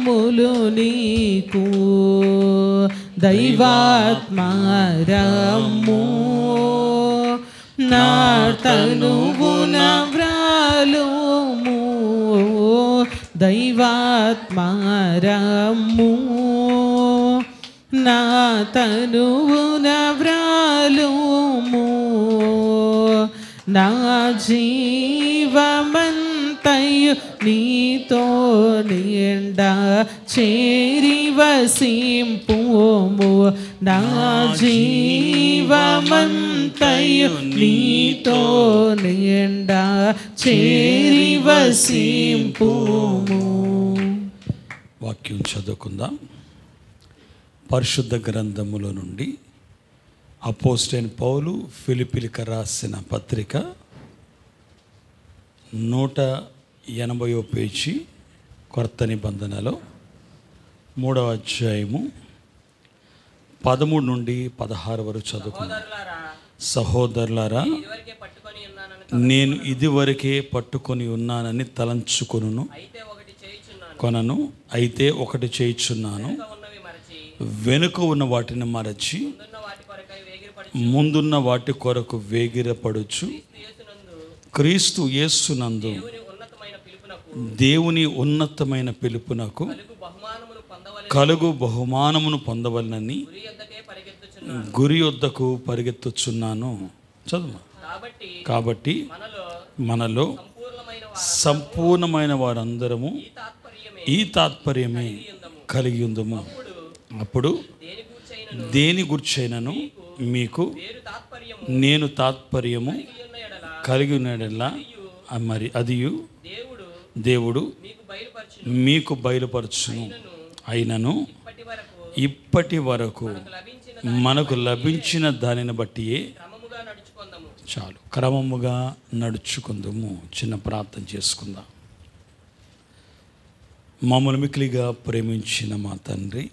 స్తోత్రములు నీకు దైవాత్మరము నా తనువున వ్రాలుము దైవాత్మరము నా తనువున వ్రాలుము నా జీ నీతో నిండా చేరి వసింపుము నా జీవమంతయు నీతో నిండా చేరి వసింపుము వాక్యం చదువుకుందాం పరిశుద్ధ గ్రంథముల నుండి అపోస్టైన్ పౌలు ఫిలిపిలిక రాసిన పత్రిక నూట ఎనభయో పేజీ కొత్త నిబంధనలో మూడవ అధ్యాయము పదమూడు నుండి పదహారు వరకు చదువుకున్నాను సహోదరులారా నేను ఇదివరకే పట్టుకొని ఉన్నానని తలంచుకొను కొనను అయితే ఒకటి చేయుచున్నాను వెనుక ఉన్న వాటిని మరచి ముందున్న వాటి కొరకు వేగిరపడుచు క్రీస్తు నందు దేవుని ఉన్నతమైన పిలుపు నాకు కలుగు బహుమానమును పొందవలనని గురి వద్దకు పరిగెత్తుచున్నాను చదువు కాబట్టి మనలో సంపూర్ణమైన వారందరము ఈ తాత్పర్యమే కలిగి ఉందము అప్పుడు దేని గుర్చైనను మీకు నేను తాత్పర్యము కలిగి ఉన్నాడల్లా మరి అది దేవుడు మీకు బయలుపరచును అయినను ఇప్పటి వరకు మనకు లభించిన దానిని బట్టి చాలు క్రమముగా నడుచుకుందాము చిన్న ప్రార్థన చేసుకుందాం మమ్మల్ని మిక్కిలిగా ప్రేమించిన మా తండ్రి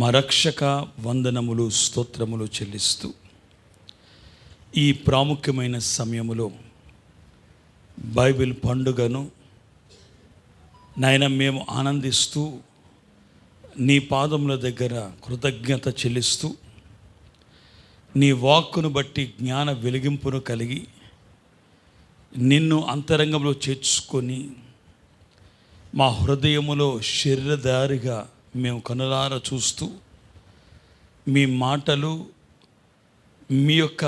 మా రక్షక వందనములు స్తోత్రములు చెల్లిస్తూ ఈ ప్రాముఖ్యమైన సమయంలో బైబిల్ పండుగను నాయన మేము ఆనందిస్తూ నీ పాదముల దగ్గర కృతజ్ఞత చెల్లిస్తూ నీ వాక్కును బట్టి జ్ఞాన వెలిగింపును కలిగి నిన్ను అంతరంగంలో చేర్చుకొని మా హృదయములో శరీరదారిగా మేము కనులార చూస్తూ మీ మాటలు మీ యొక్క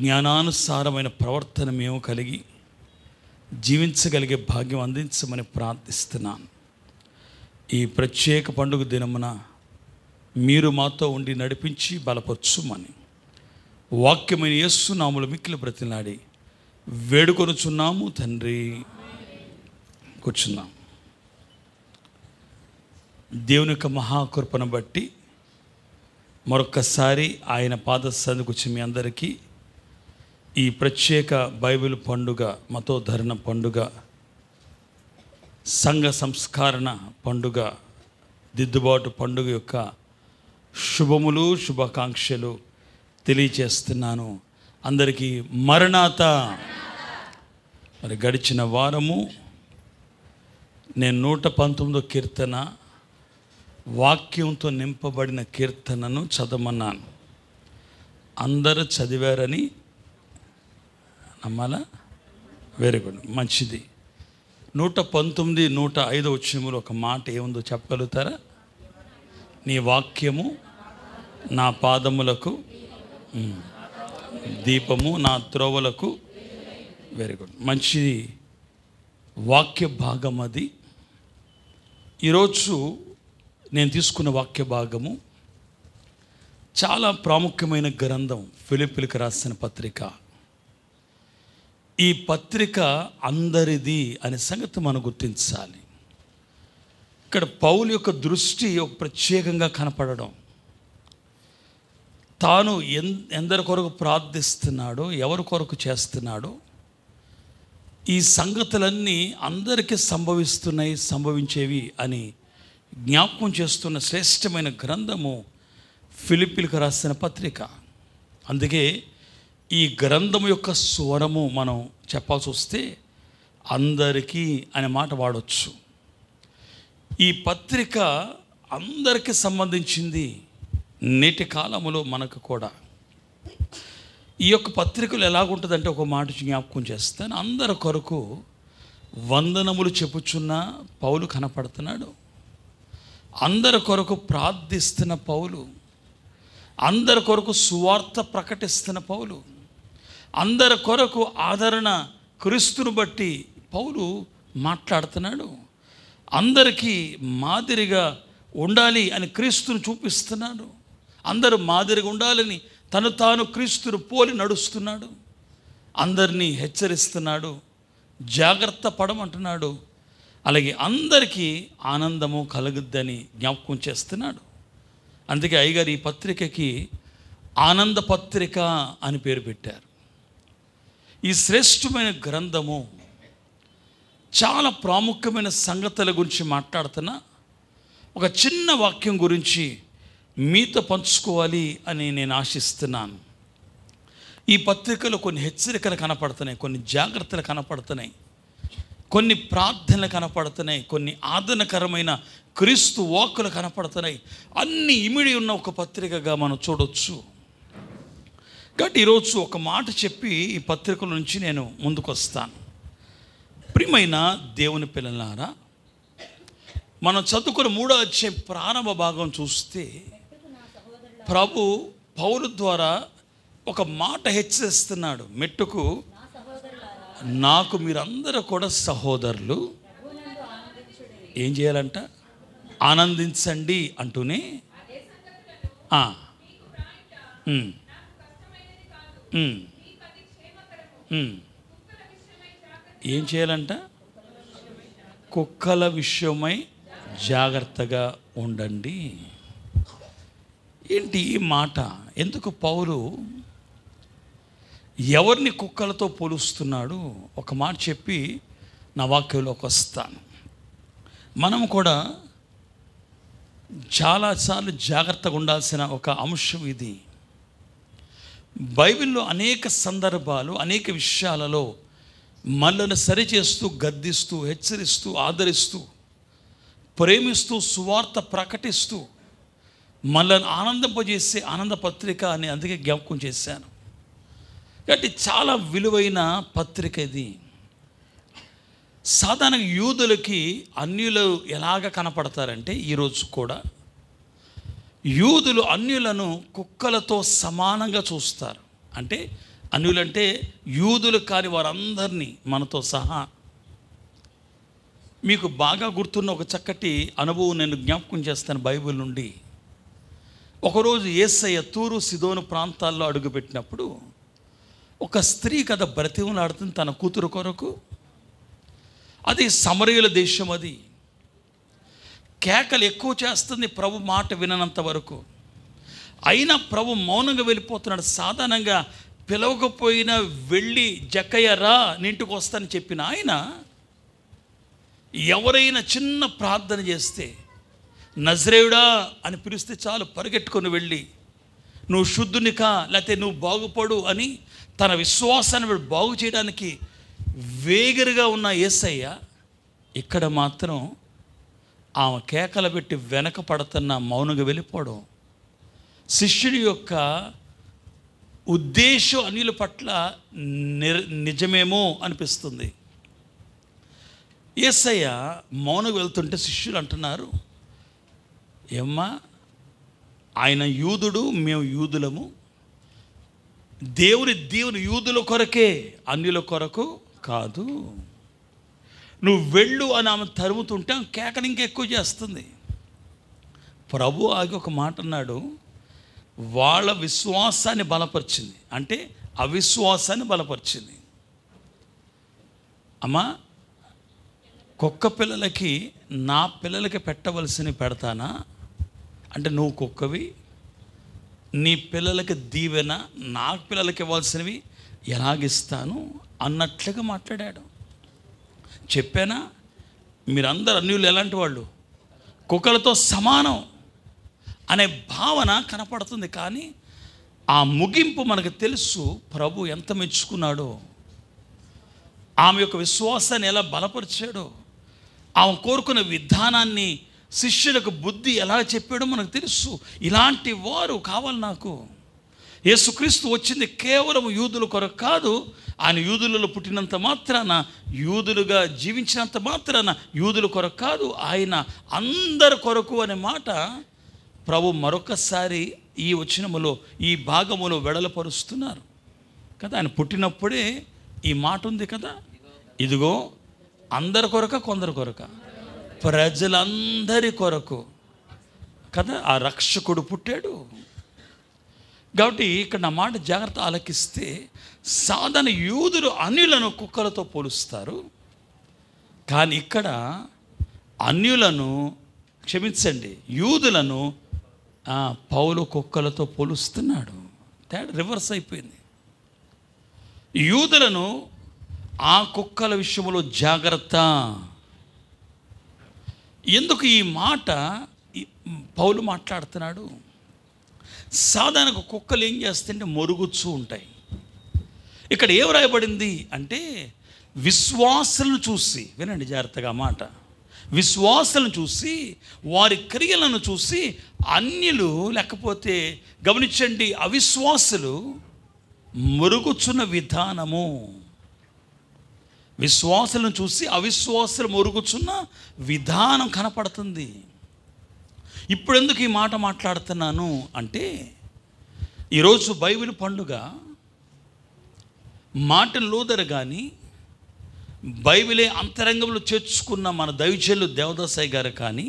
జ్ఞానానుసారమైన ప్రవర్తన మేము కలిగి జీవించగలిగే భాగ్యం అందించమని ప్రార్థిస్తున్నాను ఈ ప్రత్యేక పండుగ దినమున మీరు మాతో ఉండి నడిపించి బలపరచుమని వాక్యమైన యస్సు నాములు మిక్కిల ప్రతినాడి వేడుకొనుచున్నాము తండ్రి కూర్చున్నాం దేవుని యొక్క మహాకృపను బట్టి మరొక్కసారి ఆయన పాద సందుకొచ్చి మీ అందరికీ ఈ ప్రత్యేక బైబిల్ పండుగ మతోధరణ పండుగ సంఘ సంస్కరణ పండుగ దిద్దుబాటు పండుగ యొక్క శుభములు శుభాకాంక్షలు తెలియచేస్తున్నాను అందరికీ మరణాత మరి గడిచిన వారము నేను నూట పంతొమ్మిదో కీర్తన వాక్యంతో నింపబడిన కీర్తనను చదవమన్నాను అందరూ చదివారని అమ్మాలా వెరీ గుడ్ మంచిది నూట పంతొమ్మిది నూట ఐదు వచ్చినములు ఒక మాట ఏముందో చెప్పగలుగుతారా నీ వాక్యము నా పాదములకు దీపము నా త్రోవలకు వెరీ గుడ్ మంచి వాక్య భాగం అది ఈరోజు నేను తీసుకున్న వాక్య భాగము చాలా ప్రాముఖ్యమైన గ్రంథం ఫిలిపిలకు రాసిన పత్రిక ఈ పత్రిక అందరిది అనే సంగతి మనం గుర్తించాలి ఇక్కడ పౌలు యొక్క దృష్టి ఒక ప్రత్యేకంగా కనపడడం తాను ఎన్ ఎందరి కొరకు ప్రార్థిస్తున్నాడో ఎవరి కొరకు చేస్తున్నాడో ఈ సంగతులన్నీ అందరికీ సంభవిస్తున్నాయి సంభవించేవి అని జ్ఞాపకం చేస్తున్న శ్రేష్టమైన గ్రంథము ఫిలిపిలకు రాసిన పత్రిక అందుకే ఈ గ్రంథం యొక్క స్వరము మనం చెప్పాల్సి వస్తే అందరికీ అనే మాట వాడచ్చు ఈ పత్రిక అందరికీ సంబంధించింది నేటి కాలంలో మనకు కూడా ఈ యొక్క పత్రికలు ఎలాగుంటుందంటే ఒక మాట జ్ఞాపకం చేస్తాను అందరి కొరకు వందనములు చెప్పుచున్న పౌలు కనపడుతున్నాడు అందరి కొరకు ప్రార్థిస్తున్న పౌలు అందరి కొరకు సువార్త ప్రకటిస్తున్న పౌలు అందరి కొరకు ఆదరణ క్రీస్తును బట్టి పౌలు మాట్లాడుతున్నాడు అందరికీ మాదిరిగా ఉండాలి అని క్రీస్తును చూపిస్తున్నాడు అందరూ మాదిరిగా ఉండాలని తను తాను క్రీస్తును పోలి నడుస్తున్నాడు అందరినీ హెచ్చరిస్తున్నాడు జాగ్రత్త పడమంటున్నాడు అలాగే అందరికీ ఆనందము కలగద్దని జ్ఞాపకం చేస్తున్నాడు అందుకే అయ్యగారు ఈ పత్రికకి ఆనంద పత్రిక అని పేరు పెట్టారు ఈ శ్రేష్టమైన గ్రంథము చాలా ప్రాముఖ్యమైన సంగతుల గురించి మాట్లాడుతున్న ఒక చిన్న వాక్యం గురించి మీతో పంచుకోవాలి అని నేను ఆశిస్తున్నాను ఈ పత్రికలో కొన్ని హెచ్చరికలు కనపడుతున్నాయి కొన్ని జాగ్రత్తలు కనపడుతున్నాయి కొన్ని ప్రార్థనలు కనపడుతున్నాయి కొన్ని ఆదరణకరమైన క్రీస్తు వాక్కులు కనపడుతున్నాయి అన్ని ఇమిడి ఉన్న ఒక పత్రికగా మనం చూడవచ్చు కాబట్టి ఈరోజు ఒక మాట చెప్పి ఈ పత్రికల నుంచి నేను ముందుకు వస్తాను ప్రియమైన దేవుని పిల్లలారా మనం చదువుకున్న మూడో వచ్చే ప్రారంభ భాగం చూస్తే ప్రభు పౌరు ద్వారా ఒక మాట హెచ్చరిస్తున్నాడు మెట్టుకు నాకు మీరందరూ కూడా సహోదరులు ఏం చేయాలంట ఆనందించండి అంటూనే ఏం చేయాలంట కుక్కల విషయమై జాగ్రత్తగా ఉండండి ఏంటి ఈ మాట ఎందుకు పౌరు ఎవరిని కుక్కలతో పోలుస్తున్నాడు ఒక మాట చెప్పి నా వాక్యంలోకి వస్తాను మనం కూడా చాలాసార్లు జాగ్రత్తగా ఉండాల్సిన ఒక అంశం ఇది బైబిల్లో అనేక సందర్భాలు అనేక విషయాలలో మనల్ని సరిచేస్తూ గద్దిస్తూ హెచ్చరిస్తూ ఆదరిస్తూ ప్రేమిస్తూ సువార్త ప్రకటిస్తూ మనల్ని ఆనందింపజేసే ఆనంద పత్రిక అని అందుకే జ్ఞాపకం చేశాను కాబట్టి చాలా విలువైన పత్రిక ఇది సాధారణ యూదులకి అన్యులు ఎలాగ కనపడతారంటే ఈరోజు కూడా యూదులు అన్యులను కుక్కలతో సమానంగా చూస్తారు అంటే అన్యులంటే యూదులు కాని వారందరినీ మనతో సహా మీకు బాగా గుర్తున్న ఒక చక్కటి అనుభవం నేను జ్ఞాపకం చేస్తాను బైబిల్ నుండి ఒకరోజు ఏసయ్య తూరు సిదోను ప్రాంతాల్లో అడుగుపెట్టినప్పుడు ఒక స్త్రీ కథ బ్రతిమలాడుతుంది తన కూతురు కొరకు అది సమరయుల దేశం అది కేకలు ఎక్కువ చేస్తుంది ప్రభు మాట విననంత వరకు అయినా ప్రభు మౌనంగా వెళ్ళిపోతున్నాడు సాధారణంగా పిలవకపోయినా వెళ్ళి జకయ్యరా నింటికి వస్తానని చెప్పిన ఆయన ఎవరైనా చిన్న ప్రార్థన చేస్తే నజరేయుడా అని పిలిస్తే చాలు పరిగెట్టుకొని వెళ్ళి నువ్వు శుద్ధునికా లేకపోతే నువ్వు బాగుపడు అని తన విశ్వాసాన్ని బాగు చేయడానికి వేగరగా ఉన్న ఏసయ్య ఇక్కడ మాత్రం ఆమె కేకలు పెట్టి వెనక పడుతున్న మౌనంగా వెళ్ళిపోవడం శిష్యుడి యొక్క ఉద్దేశం అనిల పట్ల నిజమేమో అనిపిస్తుంది ఏసయ్య మౌనం వెళ్తుంటే శిష్యులు అంటున్నారు ఏమ్మా ఆయన యూదుడు మేము యూదులము దేవుని దేవుని యూదుల కొరకే అన్యుల కొరకు కాదు నువ్వు వెళ్ళు అని ఆమె తరుముతుంటే కేకలు ఇంకెక్కువ చేస్తుంది ప్రభు ఆగి ఒక మాట అన్నాడు వాళ్ళ విశ్వాసాన్ని బలపరిచింది అంటే అవిశ్వాసాన్ని బలపరిచింది అమ్మా కుక్క పిల్లలకి నా పిల్లలకి పెట్టవలసిన పెడతానా అంటే నువ్వు కుక్కవి నీ పిల్లలకి దీవెన నా పిల్లలకి ఇవ్వాల్సినవి ఎలాగిస్తాను అన్నట్లుగా మాట్లాడాడు చెప్పానా మీరందరూ అన్యులు ఎలాంటి వాళ్ళు కుక్కలతో సమానం అనే భావన కనపడుతుంది కానీ ఆ ముగింపు మనకు తెలుసు ప్రభు ఎంత మెచ్చుకున్నాడో ఆమె యొక్క విశ్వాసాన్ని ఎలా బలపరిచాడో ఆమె కోరుకున్న విధానాన్ని శిష్యులకు బుద్ధి ఎలా చెప్పాడో మనకు తెలుసు ఇలాంటి వారు కావాలి నాకు యేసుక్రీస్తు వచ్చింది కేవలం యూదుల కొరకు కాదు ఆయన యూదులలో పుట్టినంత మాత్రాన యూదులుగా జీవించినంత మాత్రాన యూదుల కొరకు కాదు ఆయన అందరి కొరకు అనే మాట ప్రభు మరొకసారి ఈ వచనములో ఈ భాగములో వెడలపరుస్తున్నారు కదా ఆయన పుట్టినప్పుడే ఈ మాట ఉంది కదా ఇదిగో అందరి కొరక కొందరి కొరక ప్రజలందరి కొరకు కదా ఆ రక్షకుడు పుట్టాడు కాబట్టి ఇక్కడ నా మాట జాగ్రత్త ఆలకిస్తే సాధారణ యూదులు అన్యులను కుక్కలతో పోలుస్తారు కానీ ఇక్కడ అన్యులను క్షమించండి యూదులను పౌలు కుక్కలతో పోలుస్తున్నాడు రివర్స్ అయిపోయింది యూదులను ఆ కుక్కల విషయంలో జాగ్రత్త ఎందుకు ఈ మాట పౌలు మాట్లాడుతున్నాడు సాధారణ కుక్కలు ఏం చేస్తాయంటే మరుగుచ్చు ఉంటాయి ఇక్కడ ఏం రాయబడింది అంటే విశ్వాసులను చూసి వినండి జాగ్రత్తగా మాట విశ్వాసులను చూసి వారి క్రియలను చూసి అన్యులు లేకపోతే గమనించండి అవిశ్వాసులు మురుగుచున్న విధానము విశ్వాసులను చూసి అవిశ్వాసులు మురుగుచున్న విధానం కనపడుతుంది ఇప్పుడు ఎందుకు ఈ మాట మాట్లాడుతున్నాను అంటే ఈరోజు బైబిల్ పండుగ మాట లూదర్ కానీ బైబిలే అంతరంగంలో చేర్చుకున్న మన దైవజల్లు దేవదాసాయి గారు కానీ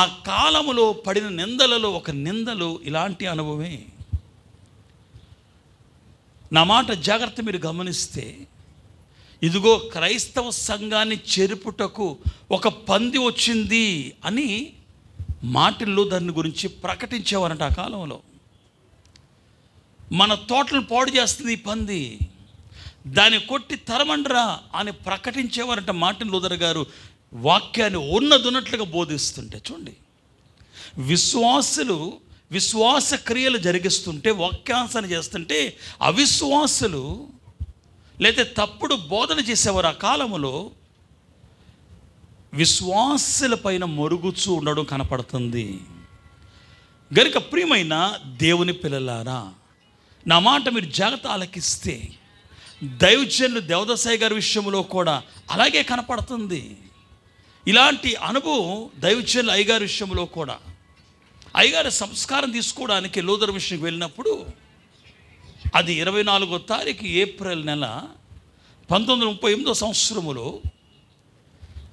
ఆ కాలంలో పడిన నిందలలో ఒక నిందలు ఇలాంటి అనుభవమే నా మాట జాగ్రత్త మీరు గమనిస్తే ఇదిగో క్రైస్తవ సంఘాన్ని చెరుపుటకు ఒక పంది వచ్చింది అని మాటల్లో దాని గురించి ప్రకటించేవారంట ఆ కాలంలో మన తోటలు పాడు చేస్తుంది పంది దాన్ని కొట్టి తరమండరా అని ప్రకటించేవారంట మార్టిన్ లూథర్ గారు వాక్యాన్ని ఉన్నదున్నట్లుగా బోధిస్తుంటే చూడండి విశ్వాసులు విశ్వాస క్రియలు జరిగిస్తుంటే వాక్యాంశాన్ని చేస్తుంటే అవిశ్వాసులు లేదా తప్పుడు బోధన చేసేవారు ఆ కాలంలో విశ్వాసుల పైన మరుగుచ్చు ఉండడం కనపడుతుంది గనుక ప్రియమైన దేవుని పిల్లలారా నా మాట మీరు జాగ్రత్త ఆలకిస్తే దైవజన్లు దేవదసాయి గారి విషయంలో కూడా అలాగే కనపడుతుంది ఇలాంటి అనుభవం దైవజన్లు అయ్యగారి విషయంలో కూడా అయ్యగారి సంస్కారం తీసుకోవడానికి లోదర్ విషయం వెళ్ళినప్పుడు అది ఇరవై నాలుగో తారీఖు ఏప్రిల్ నెల పంతొమ్మిది ముప్పై ఎనిమిదో సంవత్సరములో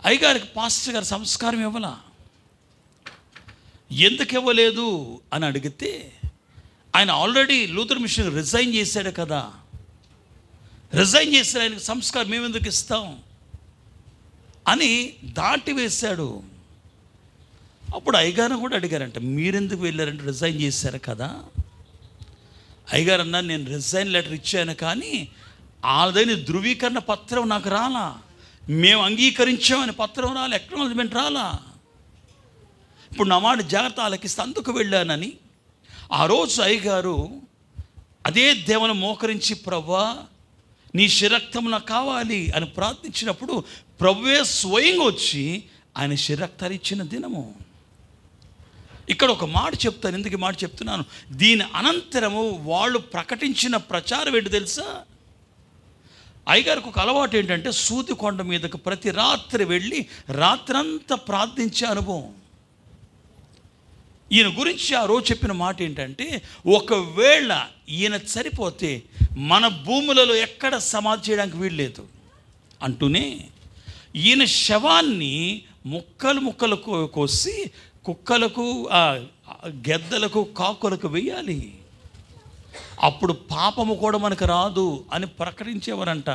అయ్యగారికి పాస్టర్ గారు సంస్కారం ఇవ్వలా ఎందుకు ఇవ్వలేదు అని అడిగితే ఆయన ఆల్రెడీ లూథర్ మిషన్ రిజైన్ చేశాడు కదా రిజైన్ చేసిన ఆయనకు సంస్కారం మేము ఎందుకు ఇస్తాం అని దాటి వేశాడు అప్పుడు అయ్యగారు కూడా అడిగారంట మీరెందుకు వెళ్ళారంటే రిజైన్ చేశారు కదా అయ్యగారు అన్నా నేను రిజైన్ లెటర్ ఇచ్చాను కానీ ఆదైన ధృవీకరణ పత్రం నాకు రాలా మేము అంగీకరించామని పత్రం రాలి ఎక్నాలజ్మెంట్ రాలా ఇప్పుడు నా మాట జాగ్రత్త ఆలకిస్తే అందుకు వెళ్ళానని ఆ రోజు అయ్యగారు అదే దేవుని మోకరించి ప్రవ్వా నీ శిరక్తం నాకు కావాలి అని ప్రార్థించినప్పుడు ప్రవ్వే స్వయంగా వచ్చి ఆయన శిరక్తాలు ఇచ్చిన దినము ఇక్కడ ఒక మాట చెప్తాను ఎందుకు మాట చెప్తున్నాను దీని అనంతరము వాళ్ళు ప్రకటించిన ప్రచారం ఏంటి తెలుసా అయ్యగారికి ఒక అలవాటు ఏంటంటే సూది కొండ మీదకు ప్రతి రాత్రి వెళ్ళి రాత్రంతా ప్రార్థించే అనుభవం ఈయన గురించి ఆ రోజు చెప్పిన మాట ఏంటంటే ఒకవేళ ఈయన సరిపోతే మన భూములలో ఎక్కడ సమాధి చేయడానికి వీల్లేదు అంటూనే ఈయన శవాన్ని ముక్కలు ముక్కలు కోసి కుక్కలకు గెద్దలకు కాకులకు వేయాలి అప్పుడు పాపము కూడా మనకు రాదు అని ప్రకటించేవారంట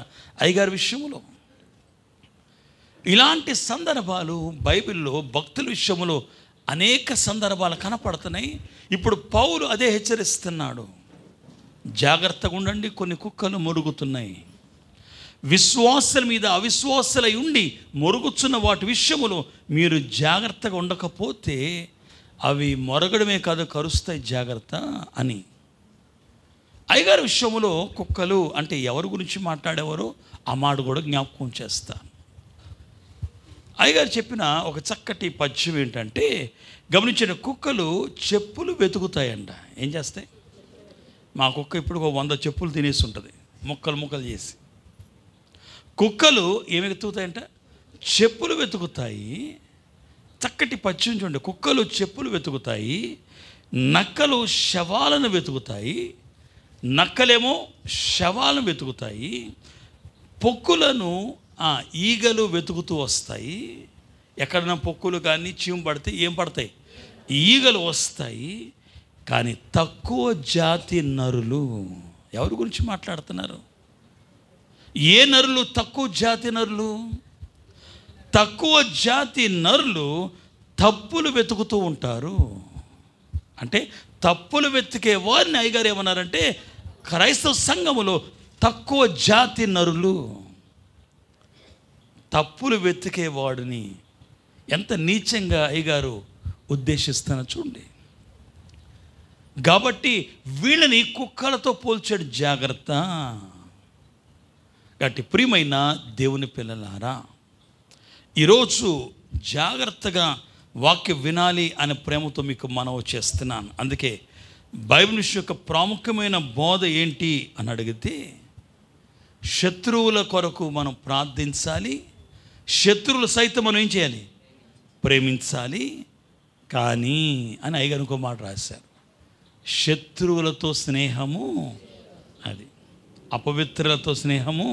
అయ్యగారి విషయంలో ఇలాంటి సందర్భాలు బైబిల్లో భక్తుల విషయంలో అనేక సందర్భాలు కనపడుతున్నాయి ఇప్పుడు పౌలు అదే హెచ్చరిస్తున్నాడు జాగ్రత్తగా ఉండండి కొన్ని కుక్కలు మురుగుతున్నాయి విశ్వాసుల మీద అవిశ్వాసులై ఉండి మొరుగుచున్న వాటి విషయములు మీరు జాగ్రత్తగా ఉండకపోతే అవి మొరగడమే కాదు కరుస్తాయి జాగ్రత్త అని అయ్యగారి విషయంలో కుక్కలు అంటే ఎవరి గురించి మాట్లాడేవారో ఆ మాట కూడా జ్ఞాపకం చేస్తా అయ్యగారు చెప్పిన ఒక చక్కటి పద్యం ఏంటంటే గమనించిన కుక్కలు చెప్పులు వెతుకుతాయంట ఏం చేస్తాయి మా కుక్క ఇప్పుడు ఒక వంద చెప్పులు తినేసి ఉంటుంది ముక్కలు ముక్కలు చేసి కుక్కలు ఏమి వెతుకుతాయంట చెప్పులు వెతుకుతాయి చక్కటి పచ్చి చూడండి కుక్కలు చెప్పులు వెతుకుతాయి నక్కలు శవాలను వెతుకుతాయి నక్కలేమో శవాలను వెతుకుతాయి పొక్కులను ఈగలు వెతుకుతూ వస్తాయి ఎక్కడన్నా పొక్కులు కానీ చీము పడితే ఏం పడతాయి ఈగలు వస్తాయి కానీ తక్కువ జాతి నరులు ఎవరి గురించి మాట్లాడుతున్నారు ఏ నరులు తక్కువ జాతి నరులు తక్కువ జాతి నరులు తప్పులు వెతుకుతూ ఉంటారు అంటే తప్పులు వెతికే వారిని అయ్యగారు ఏమన్నారంటే క్రైస్తవ సంఘములో తక్కువ జాతి నరులు తప్పులు వెతికేవాడిని ఎంత నీచంగా అయ్యగారు ఉద్దేశిస్తానో చూడండి కాబట్టి వీళ్ళని కుక్కలతో పోల్చాడు జాగ్రత్త కాబట్టి ప్రియమైన దేవుని పిల్లలారా ఈరోజు జాగ్రత్తగా వాక్యం వినాలి అనే ప్రేమతో మీకు మనవి చేస్తున్నాను అందుకే బైబిల్ విషయం యొక్క ప్రాముఖ్యమైన బోధ ఏంటి అని అడిగితే శత్రువుల కొరకు మనం ప్రార్థించాలి శత్రువులు సైతం మనం ఏం చేయాలి ప్రేమించాలి కానీ అని అయ్యగారు మాట రాశారు శత్రువులతో స్నేహము అది అపవిత్రులతో స్నేహము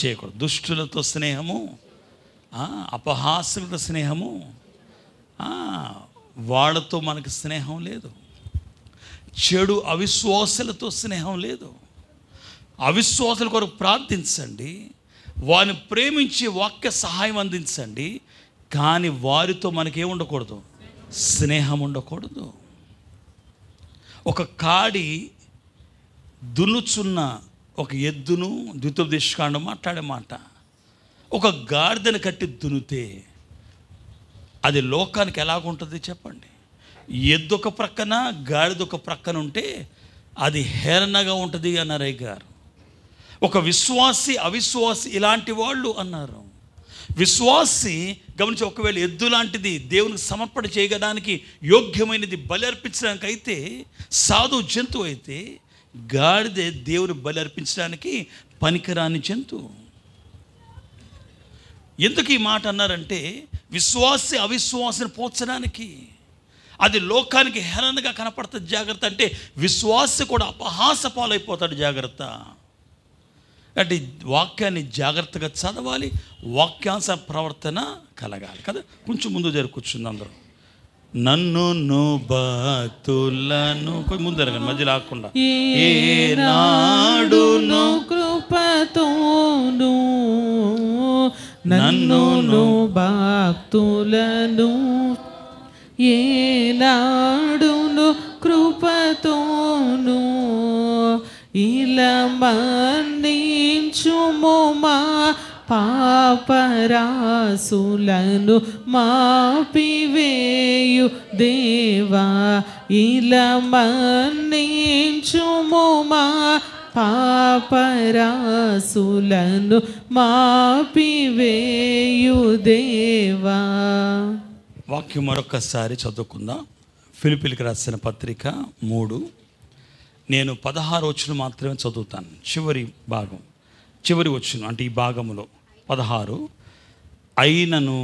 చేయకూడదు దుష్టులతో స్నేహము అపహాసులతో స్నేహము వాళ్ళతో మనకు స్నేహం లేదు చెడు అవిశ్వాసులతో స్నేహం లేదు అవిశ్వాసుల కొరకు ప్రార్థించండి వారిని ప్రేమించి వాక్య సహాయం అందించండి కానీ వారితో మనకేం ఉండకూడదు స్నేహం ఉండకూడదు ఒక కాడి దున్నుచున్న ఒక ఎద్దును ద్వితోపదేశకాండం మాట్లాడే మాట ఒక గాడిదను కట్టి దున్నితే అది లోకానికి ఎలాగుంటుంది చెప్పండి ఎద్దొక ప్రక్కన గాడిదొక ప్రక్కన ఉంటే అది హేళనగా ఉంటుంది అన్నారు గారు ఒక విశ్వాసి అవిశ్వాసి ఇలాంటి వాళ్ళు అన్నారు విశ్వాసి గమనించి ఒకవేళ ఎద్దు లాంటిది దేవునికి సమర్పణ చేయడానికి యోగ్యమైనది బలి అర్పించడానికైతే అయితే సాధు జంతువు అయితే గాడిదే దేవుని బలి అర్పించడానికి పనికిరాని జంతువు ఎందుకు ఈ మాట అన్నారంటే విశ్వాసి అవిశ్వాసిని పోల్చడానికి అది లోకానికి హేళనగా కనపడుతుంది జాగ్రత్త అంటే విశ్వాస కూడా అపహాస పాలైపోతాడు జాగ్రత్త అంటే వాక్యాన్ని జాగ్రత్తగా చదవాలి వాక్యాంశ ప్రవర్తన కలగాలి కదా కొంచెం ముందు జరుగు కూర్చుంది అందరూ నన్ను నుబాతులను ముందు జరగండి మధ్య రాకుండా ఏ నాడును కృపతోను నన్ను బాతులను ఏనాడును కృపతోను ఇలా మన్నించుము మా పాపరాసులను మాపివేయు దేవా ఇలా మన్నించుము మా పాపరాసులను మాపివేయు దేవా వాక్యం మరొకసారి చదువుకుందాం ఫిలిపిలికి రాసిన పత్రిక మూడు నేను పదహారు వచ్చిన మాత్రమే చదువుతాను చివరి భాగం చివరి వచ్చిన అంటే ఈ భాగంలో పదహారు అయినను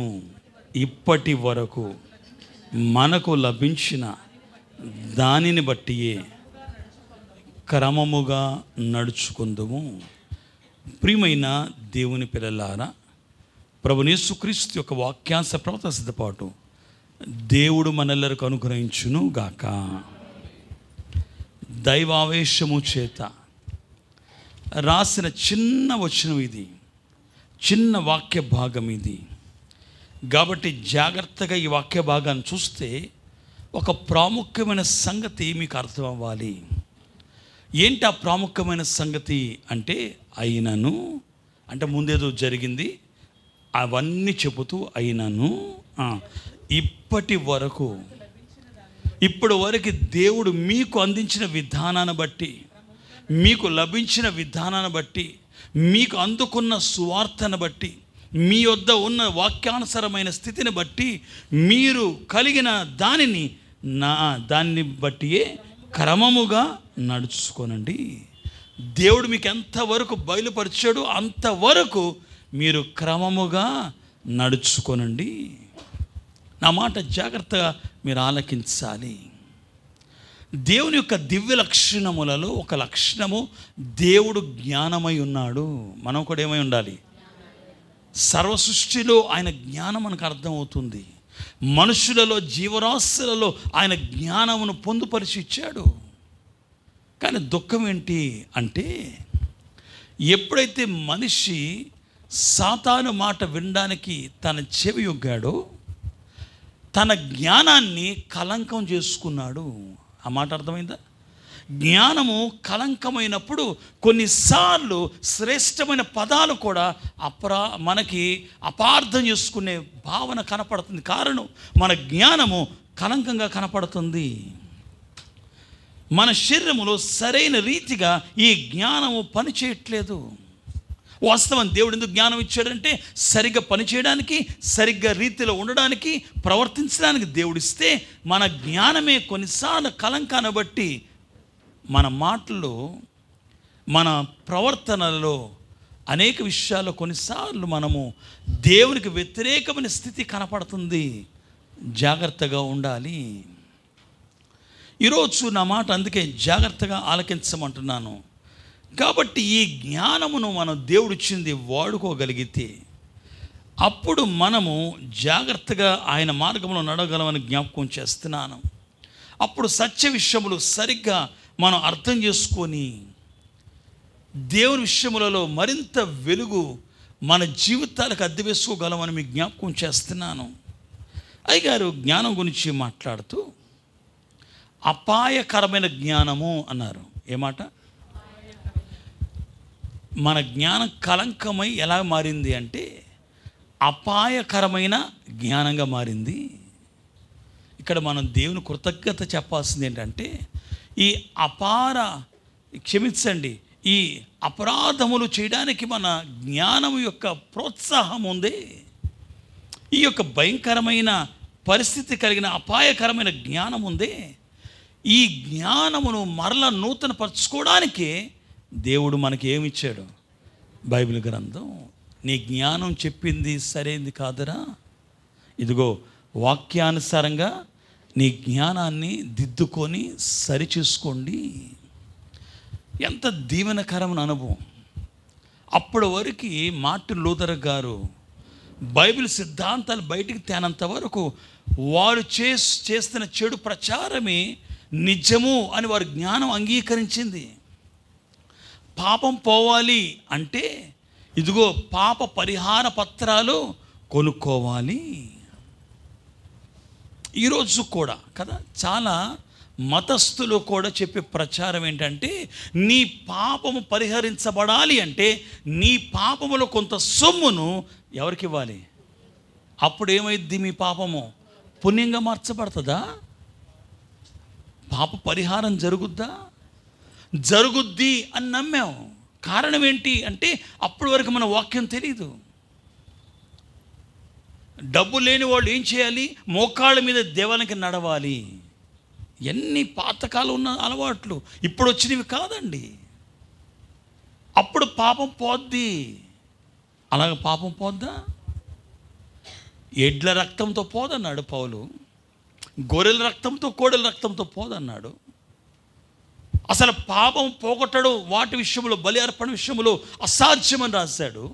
ఇప్పటి వరకు మనకు లభించిన దానిని బట్టి క్రమముగా నడుచుకుందుము ప్రియమైన దేవుని పిల్లలారా ప్రభునేసుక్రీస్తు యొక్క వాక్యాంశ ప్రవర్తన సిద్ధపాటు దేవుడు మనల్లరకు అనుగ్రహించును గాక దైవావేశము చేత రాసిన చిన్న వచనం ఇది చిన్న వాక్య భాగం ఇది కాబట్టి జాగ్రత్తగా ఈ వాక్య భాగాన్ని చూస్తే ఒక ప్రాముఖ్యమైన సంగతి మీకు అర్థం అవ్వాలి ఏంటి ఆ ప్రాముఖ్యమైన సంగతి అంటే అయినను అంటే ముందేదో జరిగింది అవన్నీ చెబుతూ అయినను ఇప్పటి వరకు ఇప్పటి వరకు దేవుడు మీకు అందించిన విధానాన్ని బట్టి మీకు లభించిన విధానాన్ని బట్టి మీకు అందుకున్న స్వార్థను బట్టి మీ వద్ద ఉన్న వాక్యానుసరమైన స్థితిని బట్టి మీరు కలిగిన దానిని నా దాన్ని బట్టి క్రమముగా నడుచుకోనండి దేవుడు మీకు ఎంతవరకు బయలుపరిచాడు అంతవరకు మీరు క్రమముగా నడుచుకోనండి నా మాట జాగ్రత్తగా మీరు ఆలకించాలి దేవుని యొక్క దివ్య లక్షణములలో ఒక లక్షణము దేవుడు జ్ఞానమై ఉన్నాడు మనం కూడా ఏమై ఉండాలి సర్వ సృష్టిలో ఆయన జ్ఞానం మనకు అర్థమవుతుంది మనుషులలో జీవరాశులలో ఆయన జ్ఞానమును పొందుపరిచి ఇచ్చాడు కానీ దుఃఖం ఏంటి అంటే ఎప్పుడైతే మనిషి సాతాను మాట వినడానికి తన చెవి ఒగ్గాడో తన జ్ఞానాన్ని కలంకం చేసుకున్నాడు ఆ మాట అర్థమైందా జ్ఞానము కలంకమైనప్పుడు కొన్నిసార్లు శ్రేష్టమైన పదాలు కూడా అప్రా మనకి అపార్థం చేసుకునే భావన కనపడుతుంది కారణం మన జ్ఞానము కలంకంగా కనపడుతుంది మన శరీరములో సరైన రీతిగా ఈ జ్ఞానము పనిచేయట్లేదు వాస్తవం దేవుడు ఎందుకు జ్ఞానం ఇచ్చాడంటే సరిగ్గా పనిచేయడానికి సరిగ్గా రీతిలో ఉండడానికి ప్రవర్తించడానికి దేవుడిస్తే మన జ్ఞానమే కొన్నిసార్లు కలంకాన్ని బట్టి మన మాటల్లో మన ప్రవర్తనలో అనేక విషయాల్లో కొన్నిసార్లు మనము దేవునికి వ్యతిరేకమైన స్థితి కనపడుతుంది జాగ్రత్తగా ఉండాలి ఈరోజు నా మాట అందుకే జాగ్రత్తగా ఆలకించమంటున్నాను కాబట్టి ఈ జ్ఞానమును మనం దేవుడిచ్చింది వాడుకోగలిగితే అప్పుడు మనము జాగ్రత్తగా ఆయన మార్గంలో నడవగలమని జ్ఞాపకం చేస్తున్నాను అప్పుడు సత్య విషయములు సరిగ్గా మనం అర్థం చేసుకొని దేవుని విషయములలో మరింత వెలుగు మన జీవితాలకు అద్దె వేసుకోగలమని జ్ఞాపకం చేస్తున్నాను అయ్యగారు జ్ఞానం గురించి మాట్లాడుతూ అపాయకరమైన జ్ఞానము అన్నారు ఏమాట మన జ్ఞానం కలంకమై ఎలా మారింది అంటే అపాయకరమైన జ్ఞానంగా మారింది ఇక్కడ మనం దేవుని కృతజ్ఞత చెప్పాల్సింది ఏంటంటే ఈ అపార క్షమించండి ఈ అపరాధములు చేయడానికి మన జ్ఞానం యొక్క ప్రోత్సాహం ఉంది ఈ యొక్క భయంకరమైన పరిస్థితి కలిగిన అపాయకరమైన జ్ఞానం ఉంది ఈ జ్ఞానమును మరల నూతన పరచుకోవడానికి దేవుడు మనకి ఏమిచ్చాడు బైబిల్ గ్రంథం నీ జ్ఞానం చెప్పింది సరైంది కాదురా ఇదిగో వాక్యానుసారంగా నీ జ్ఞానాన్ని దిద్దుకొని సరిచూసుకోండి ఎంత దీవెనకరమైన అనుభవం అప్పటి వరకు మార్టిన్ లూథర్ గారు బైబిల్ సిద్ధాంతాలు బయటికి తేనంత వరకు వారు చేస్తున్న చెడు ప్రచారమే నిజము అని వారి జ్ఞానం అంగీకరించింది పాపం పోవాలి అంటే ఇదిగో పాప పరిహార పత్రాలు కొనుక్కోవాలి ఈరోజు కూడా కదా చాలా మతస్థులు కూడా చెప్పే ప్రచారం ఏంటంటే నీ పాపము పరిహరించబడాలి అంటే నీ పాపములో కొంత సొమ్మును ఎవరికి ఇవ్వాలి అప్పుడు ఏమైద్ది మీ పాపము పుణ్యంగా మార్చబడుతుందా పాప పరిహారం జరుగుద్దా జరుగుద్ది అని నమ్మాం కారణం ఏంటి అంటే అప్పటి వరకు మన వాక్యం తెలియదు డబ్బు లేని వాళ్ళు ఏం చేయాలి మోకాళ్ళ మీద దేవానికి నడవాలి ఎన్ని పాతకాలం ఉన్న అలవాట్లు ఇప్పుడు వచ్చినవి కాదండి అప్పుడు పాపం పోద్ది అలాగ పాపం పోద్దా ఎడ్ల రక్తంతో పోదన్నాడు పౌలు గొర్రెల రక్తంతో కోడెల రక్తంతో పోదన్నాడు అసలు పాపం పోగొట్టడం వాటి విషయంలో బలి అర్పణ విషయంలో అసాధ్యమని రాశాడు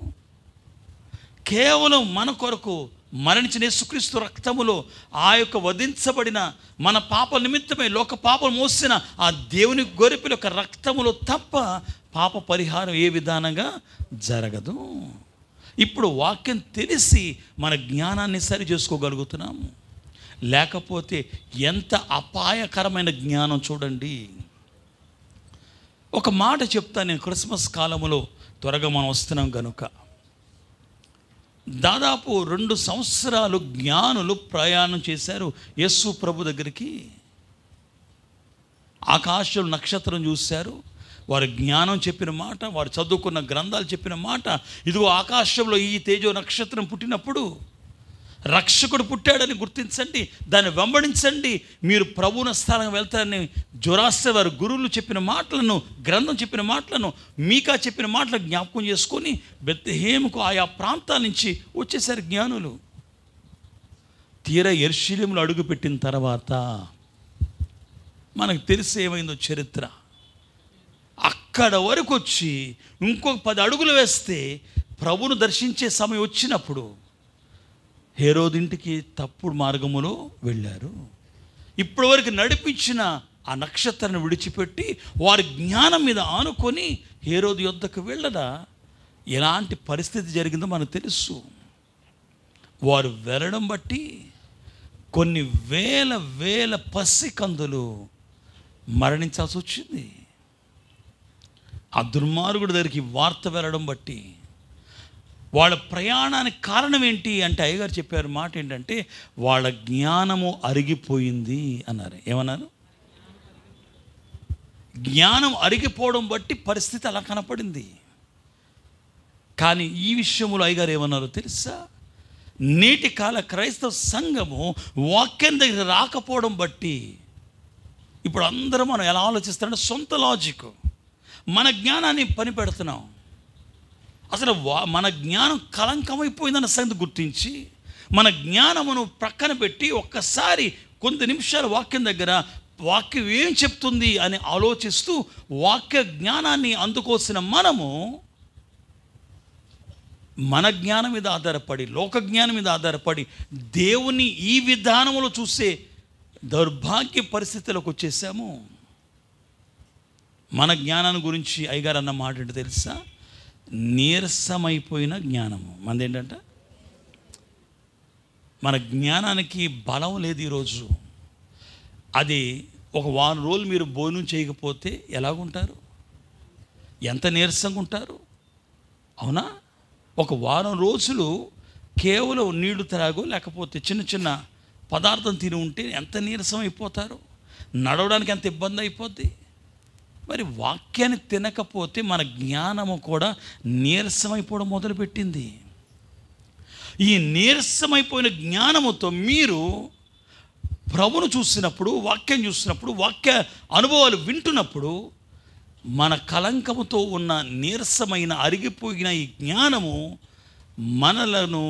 కేవలం మన కొరకు మరణించిన యేసుక్రీస్తు రక్తములో ఆ యొక్క వధించబడిన మన పాప నిమిత్తమే లోక పాపం మోసిన ఆ దేవుని గొరిపిల యొక్క రక్తములో తప్ప పాప పరిహారం ఏ విధానంగా జరగదు ఇప్పుడు వాక్యం తెలిసి మన జ్ఞానాన్ని సరి చేసుకోగలుగుతున్నాము లేకపోతే ఎంత అపాయకరమైన జ్ఞానం చూడండి ఒక మాట చెప్తా నేను క్రిస్మస్ కాలంలో త్వరగా మనం వస్తున్నాం కనుక దాదాపు రెండు సంవత్సరాలు జ్ఞానులు ప్రయాణం చేశారు యస్సు ప్రభు దగ్గరికి ఆకాశం నక్షత్రం చూశారు వారు జ్ఞానం చెప్పిన మాట వారు చదువుకున్న గ్రంథాలు చెప్పిన మాట ఇదిగో ఆకాశంలో ఈ తేజో నక్షత్రం పుట్టినప్పుడు రక్షకుడు పుట్టాడని గుర్తించండి దాన్ని వెంబడించండి మీరు ప్రభువున స్థానం వెళ్తారని జొరాస్త వారు గురువులు చెప్పిన మాటలను గ్రంథం చెప్పిన మాటలను మీకా చెప్పిన మాటలు జ్ఞాపకం చేసుకొని బెత్తహేముకు ఆయా ప్రాంతాల నుంచి వచ్చేసారు జ్ఞానులు తీరా ఎర్శీలములు అడుగుపెట్టిన తర్వాత మనకు తెలిసి ఏమైందో చరిత్ర అక్కడ వరకు వచ్చి ఇంకొక పది అడుగులు వేస్తే ప్రభును దర్శించే సమయం వచ్చినప్పుడు హేరోదింటికి తప్పుడు మార్గములో వెళ్ళారు ఇప్పటివరకు నడిపించిన ఆ నక్షత్రాన్ని విడిచిపెట్టి వారి జ్ఞానం మీద ఆనుకొని హేరోది యొద్దకు వెళ్ళదా ఎలాంటి పరిస్థితి జరిగిందో మనకు తెలుసు వారు వెళ్ళడం బట్టి కొన్ని వేల వేల పసికందులు మరణించాల్సి వచ్చింది ఆ దుర్మార్గుడి దగ్గరికి వార్త వెళ్ళడం బట్టి వాళ్ళ ప్రయాణానికి కారణం ఏంటి అంటే అయ్యగారు చెప్పారు మాట ఏంటంటే వాళ్ళ జ్ఞానము అరిగిపోయింది అన్నారు ఏమన్నారు జ్ఞానం అరిగిపోవడం బట్టి పరిస్థితి అలా కనపడింది కానీ ఈ విషయంలో అయ్యగారు ఏమన్నారో తెలుసా నేటి కాల క్రైస్తవ సంఘము వాక్యం దగ్గర రాకపోవడం బట్టి ఇప్పుడు అందరూ మనం ఎలా ఆలోచిస్తారంటే సొంత లాజిక్ మన జ్ఞానాన్ని పని పెడుతున్నాం అసలు మన జ్ఞానం కలంకమైపోయిందన్న సంగతి గుర్తించి మన జ్ఞానమును ప్రక్కన పెట్టి ఒక్కసారి కొన్ని నిమిషాలు వాక్యం దగ్గర వాక్యం ఏం చెప్తుంది అని ఆలోచిస్తూ వాక్య జ్ఞానాన్ని అందుకోసిన మనము మన జ్ఞానం మీద ఆధారపడి లోక జ్ఞానం మీద ఆధారపడి దేవుని ఈ విధానంలో చూసే దౌర్భాగ్య పరిస్థితులకు వచ్చేసాము మన జ్ఞానాన్ని గురించి అయ్యగారు అన్న మాట తెలుసా నీరసమైపోయిన జ్ఞానము మనది ఏంటంటే మన జ్ఞానానికి బలం లేదు ఈరోజు అది ఒక వారం రోజులు మీరు భోజనం చేయకపోతే ఎలాగుంటారు ఎంత నీరసంగా ఉంటారు అవునా ఒక వారం రోజులు కేవలం నీళ్లు త్రాగు లేకపోతే చిన్న చిన్న పదార్థం తిని ఉంటే ఎంత నీరసం అయిపోతారు నడవడానికి ఎంత ఇబ్బంది అయిపోద్ది మరి వాక్యాన్ని తినకపోతే మన జ్ఞానము కూడా నీరసమైపోవడం మొదలుపెట్టింది ఈ నీరసమైపోయిన జ్ఞానముతో మీరు ప్రభును చూసినప్పుడు వాక్యం చూసినప్పుడు వాక్య అనుభవాలు వింటున్నప్పుడు మన కలంకముతో ఉన్న నీరసమైన అరిగిపోయిన ఈ జ్ఞానము మనలను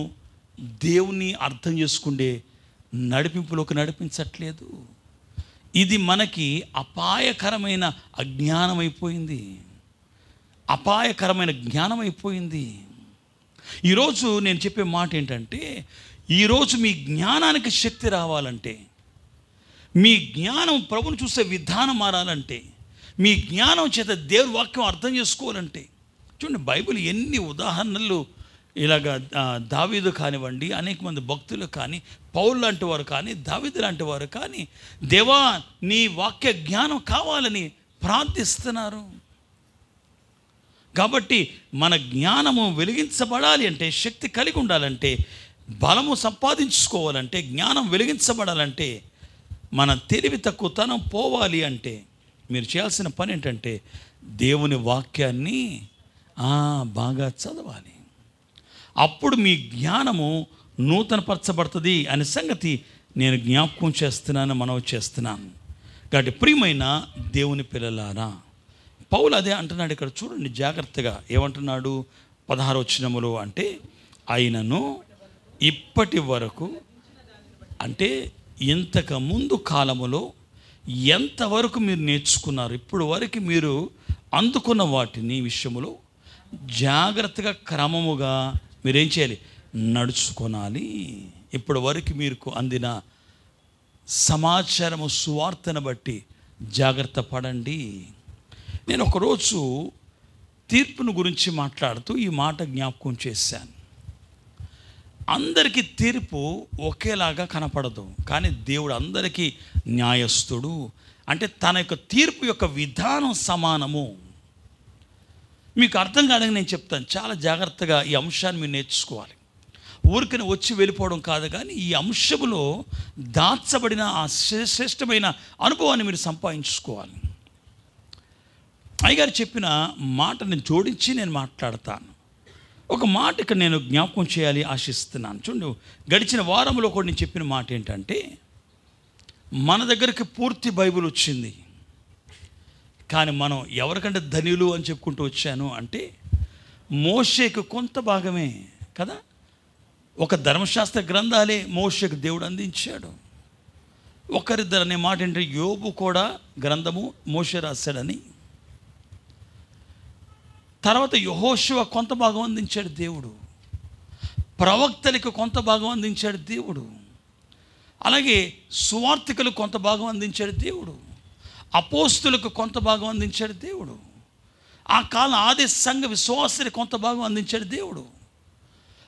దేవుని అర్థం చేసుకుండే నడిపింపులోకి నడిపించట్లేదు ఇది మనకి అపాయకరమైన అజ్ఞానం అయిపోయింది అపాయకరమైన జ్ఞానం అయిపోయింది ఈరోజు నేను చెప్పే మాట ఏంటంటే ఈరోజు మీ జ్ఞానానికి శక్తి రావాలంటే మీ జ్ఞానం ప్రభుని చూసే విధానం మారాలంటే మీ జ్ఞానం చేత దేవుని వాక్యం అర్థం చేసుకోవాలంటే చూడండి బైబిల్ ఎన్ని ఉదాహరణలు ఇలాగ దావీదు కానివ్వండి అనేక మంది భక్తులు కానీ పౌరు లాంటి వారు కానీ దావిది లాంటి వారు కానీ దేవా నీ వాక్య జ్ఞానం కావాలని ప్రార్థిస్తున్నారు కాబట్టి మన జ్ఞానము వెలిగించబడాలి అంటే శక్తి కలిగి ఉండాలంటే బలము సంపాదించుకోవాలంటే జ్ఞానం వెలిగించబడాలంటే మన తెలివి తక్కువతనం పోవాలి అంటే మీరు చేయాల్సిన పని ఏంటంటే దేవుని వాక్యాన్ని బాగా చదవాలి అప్పుడు మీ జ్ఞానము నూతనపరచబడుతుంది అనే సంగతి నేను జ్ఞాపకం చేస్తున్నాను మనవి చేస్తున్నాను కాబట్టి ప్రియమైన దేవుని పిల్లలారా పౌలు అదే అంటున్నాడు ఇక్కడ చూడండి జాగ్రత్తగా ఏమంటున్నాడు పదహారు వచ్చినములు అంటే ఆయనను ఇప్పటి వరకు అంటే ఇంతకు ముందు కాలములో ఎంతవరకు మీరు నేర్చుకున్నారు ఇప్పుడు వరకు మీరు అందుకున్న వాటిని విషయంలో జాగ్రత్తగా క్రమముగా మీరేం చేయాలి నడుచుకొనాలి ఇప్పటి వరకు మీకు అందిన సమాచారము సువార్తను బట్టి జాగ్రత్త పడండి నేను ఒకరోజు తీర్పును గురించి మాట్లాడుతూ ఈ మాట జ్ఞాపకం చేశాను అందరికీ తీర్పు ఒకేలాగా కనపడదు కానీ దేవుడు అందరికీ న్యాయస్థుడు అంటే తన యొక్క తీర్పు యొక్క విధానం సమానము మీకు అర్థం కాదని నేను చెప్తాను చాలా జాగ్రత్తగా ఈ అంశాన్ని మీరు నేర్చుకోవాలి ఊరికన వచ్చి వెళ్ళిపోవడం కాదు కానీ ఈ అంశములో దాచబడిన ఆ శ్రేష్టమైన అనుభవాన్ని మీరు సంపాదించుకోవాలి అయ్యగారు చెప్పిన మాటని జోడించి నేను మాట్లాడతాను ఒక మాట ఇక్కడ నేను జ్ఞాపకం చేయాలి ఆశిస్తున్నాను చూడు గడిచిన వారంలో కూడా నేను చెప్పిన మాట ఏంటంటే మన దగ్గరికి పూర్తి బైబుల్ వచ్చింది కానీ మనం ఎవరికంటే ధనియులు అని చెప్పుకుంటూ వచ్చాను అంటే మోసేకు కొంత భాగమే కదా ఒక ధర్మశాస్త్ర గ్రంథాలే మోషకు దేవుడు అందించాడు ఒకరిద్దరు అనే మాట ఏంటంటే యోబు కూడా గ్రంథము మోష రాశాడని తర్వాత యహోశివ కొంత భాగం అందించాడు దేవుడు ప్రవక్తలకు కొంత భాగం అందించాడు దేవుడు అలాగే సువార్థికులు కొంత భాగం అందించాడు దేవుడు అపోస్తులకు కొంత భాగం అందించాడు దేవుడు ఆ కాలం ఆది సంఘ విశ్వాసులకు కొంత భాగం అందించాడు దేవుడు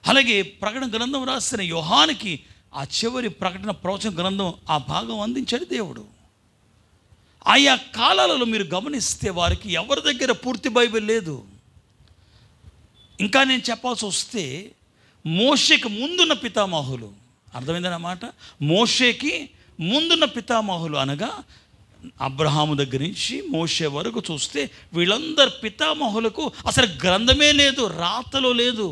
అలాగే ప్రకటన గ్రంథం రాసిన యోహానికి ఆ చివరి ప్రకటన ప్రవచన గ్రంథం ఆ భాగం అందించాడు దేవుడు ఆయా కాలాలలో మీరు గమనిస్తే వారికి ఎవరి దగ్గర పూర్తి బైబిల్ లేదు ఇంకా నేను చెప్పాల్సి వస్తే మోషేకి ముందున్న పితామహులు అర్థమైందన్నమాట మోషేకి ముందున్న పితామహులు అనగా అబ్రహాము దగ్గర నుంచి మోషే వరకు చూస్తే వీళ్ళందరు పితామహులకు అసలు గ్రంథమే లేదు రాతలో లేదు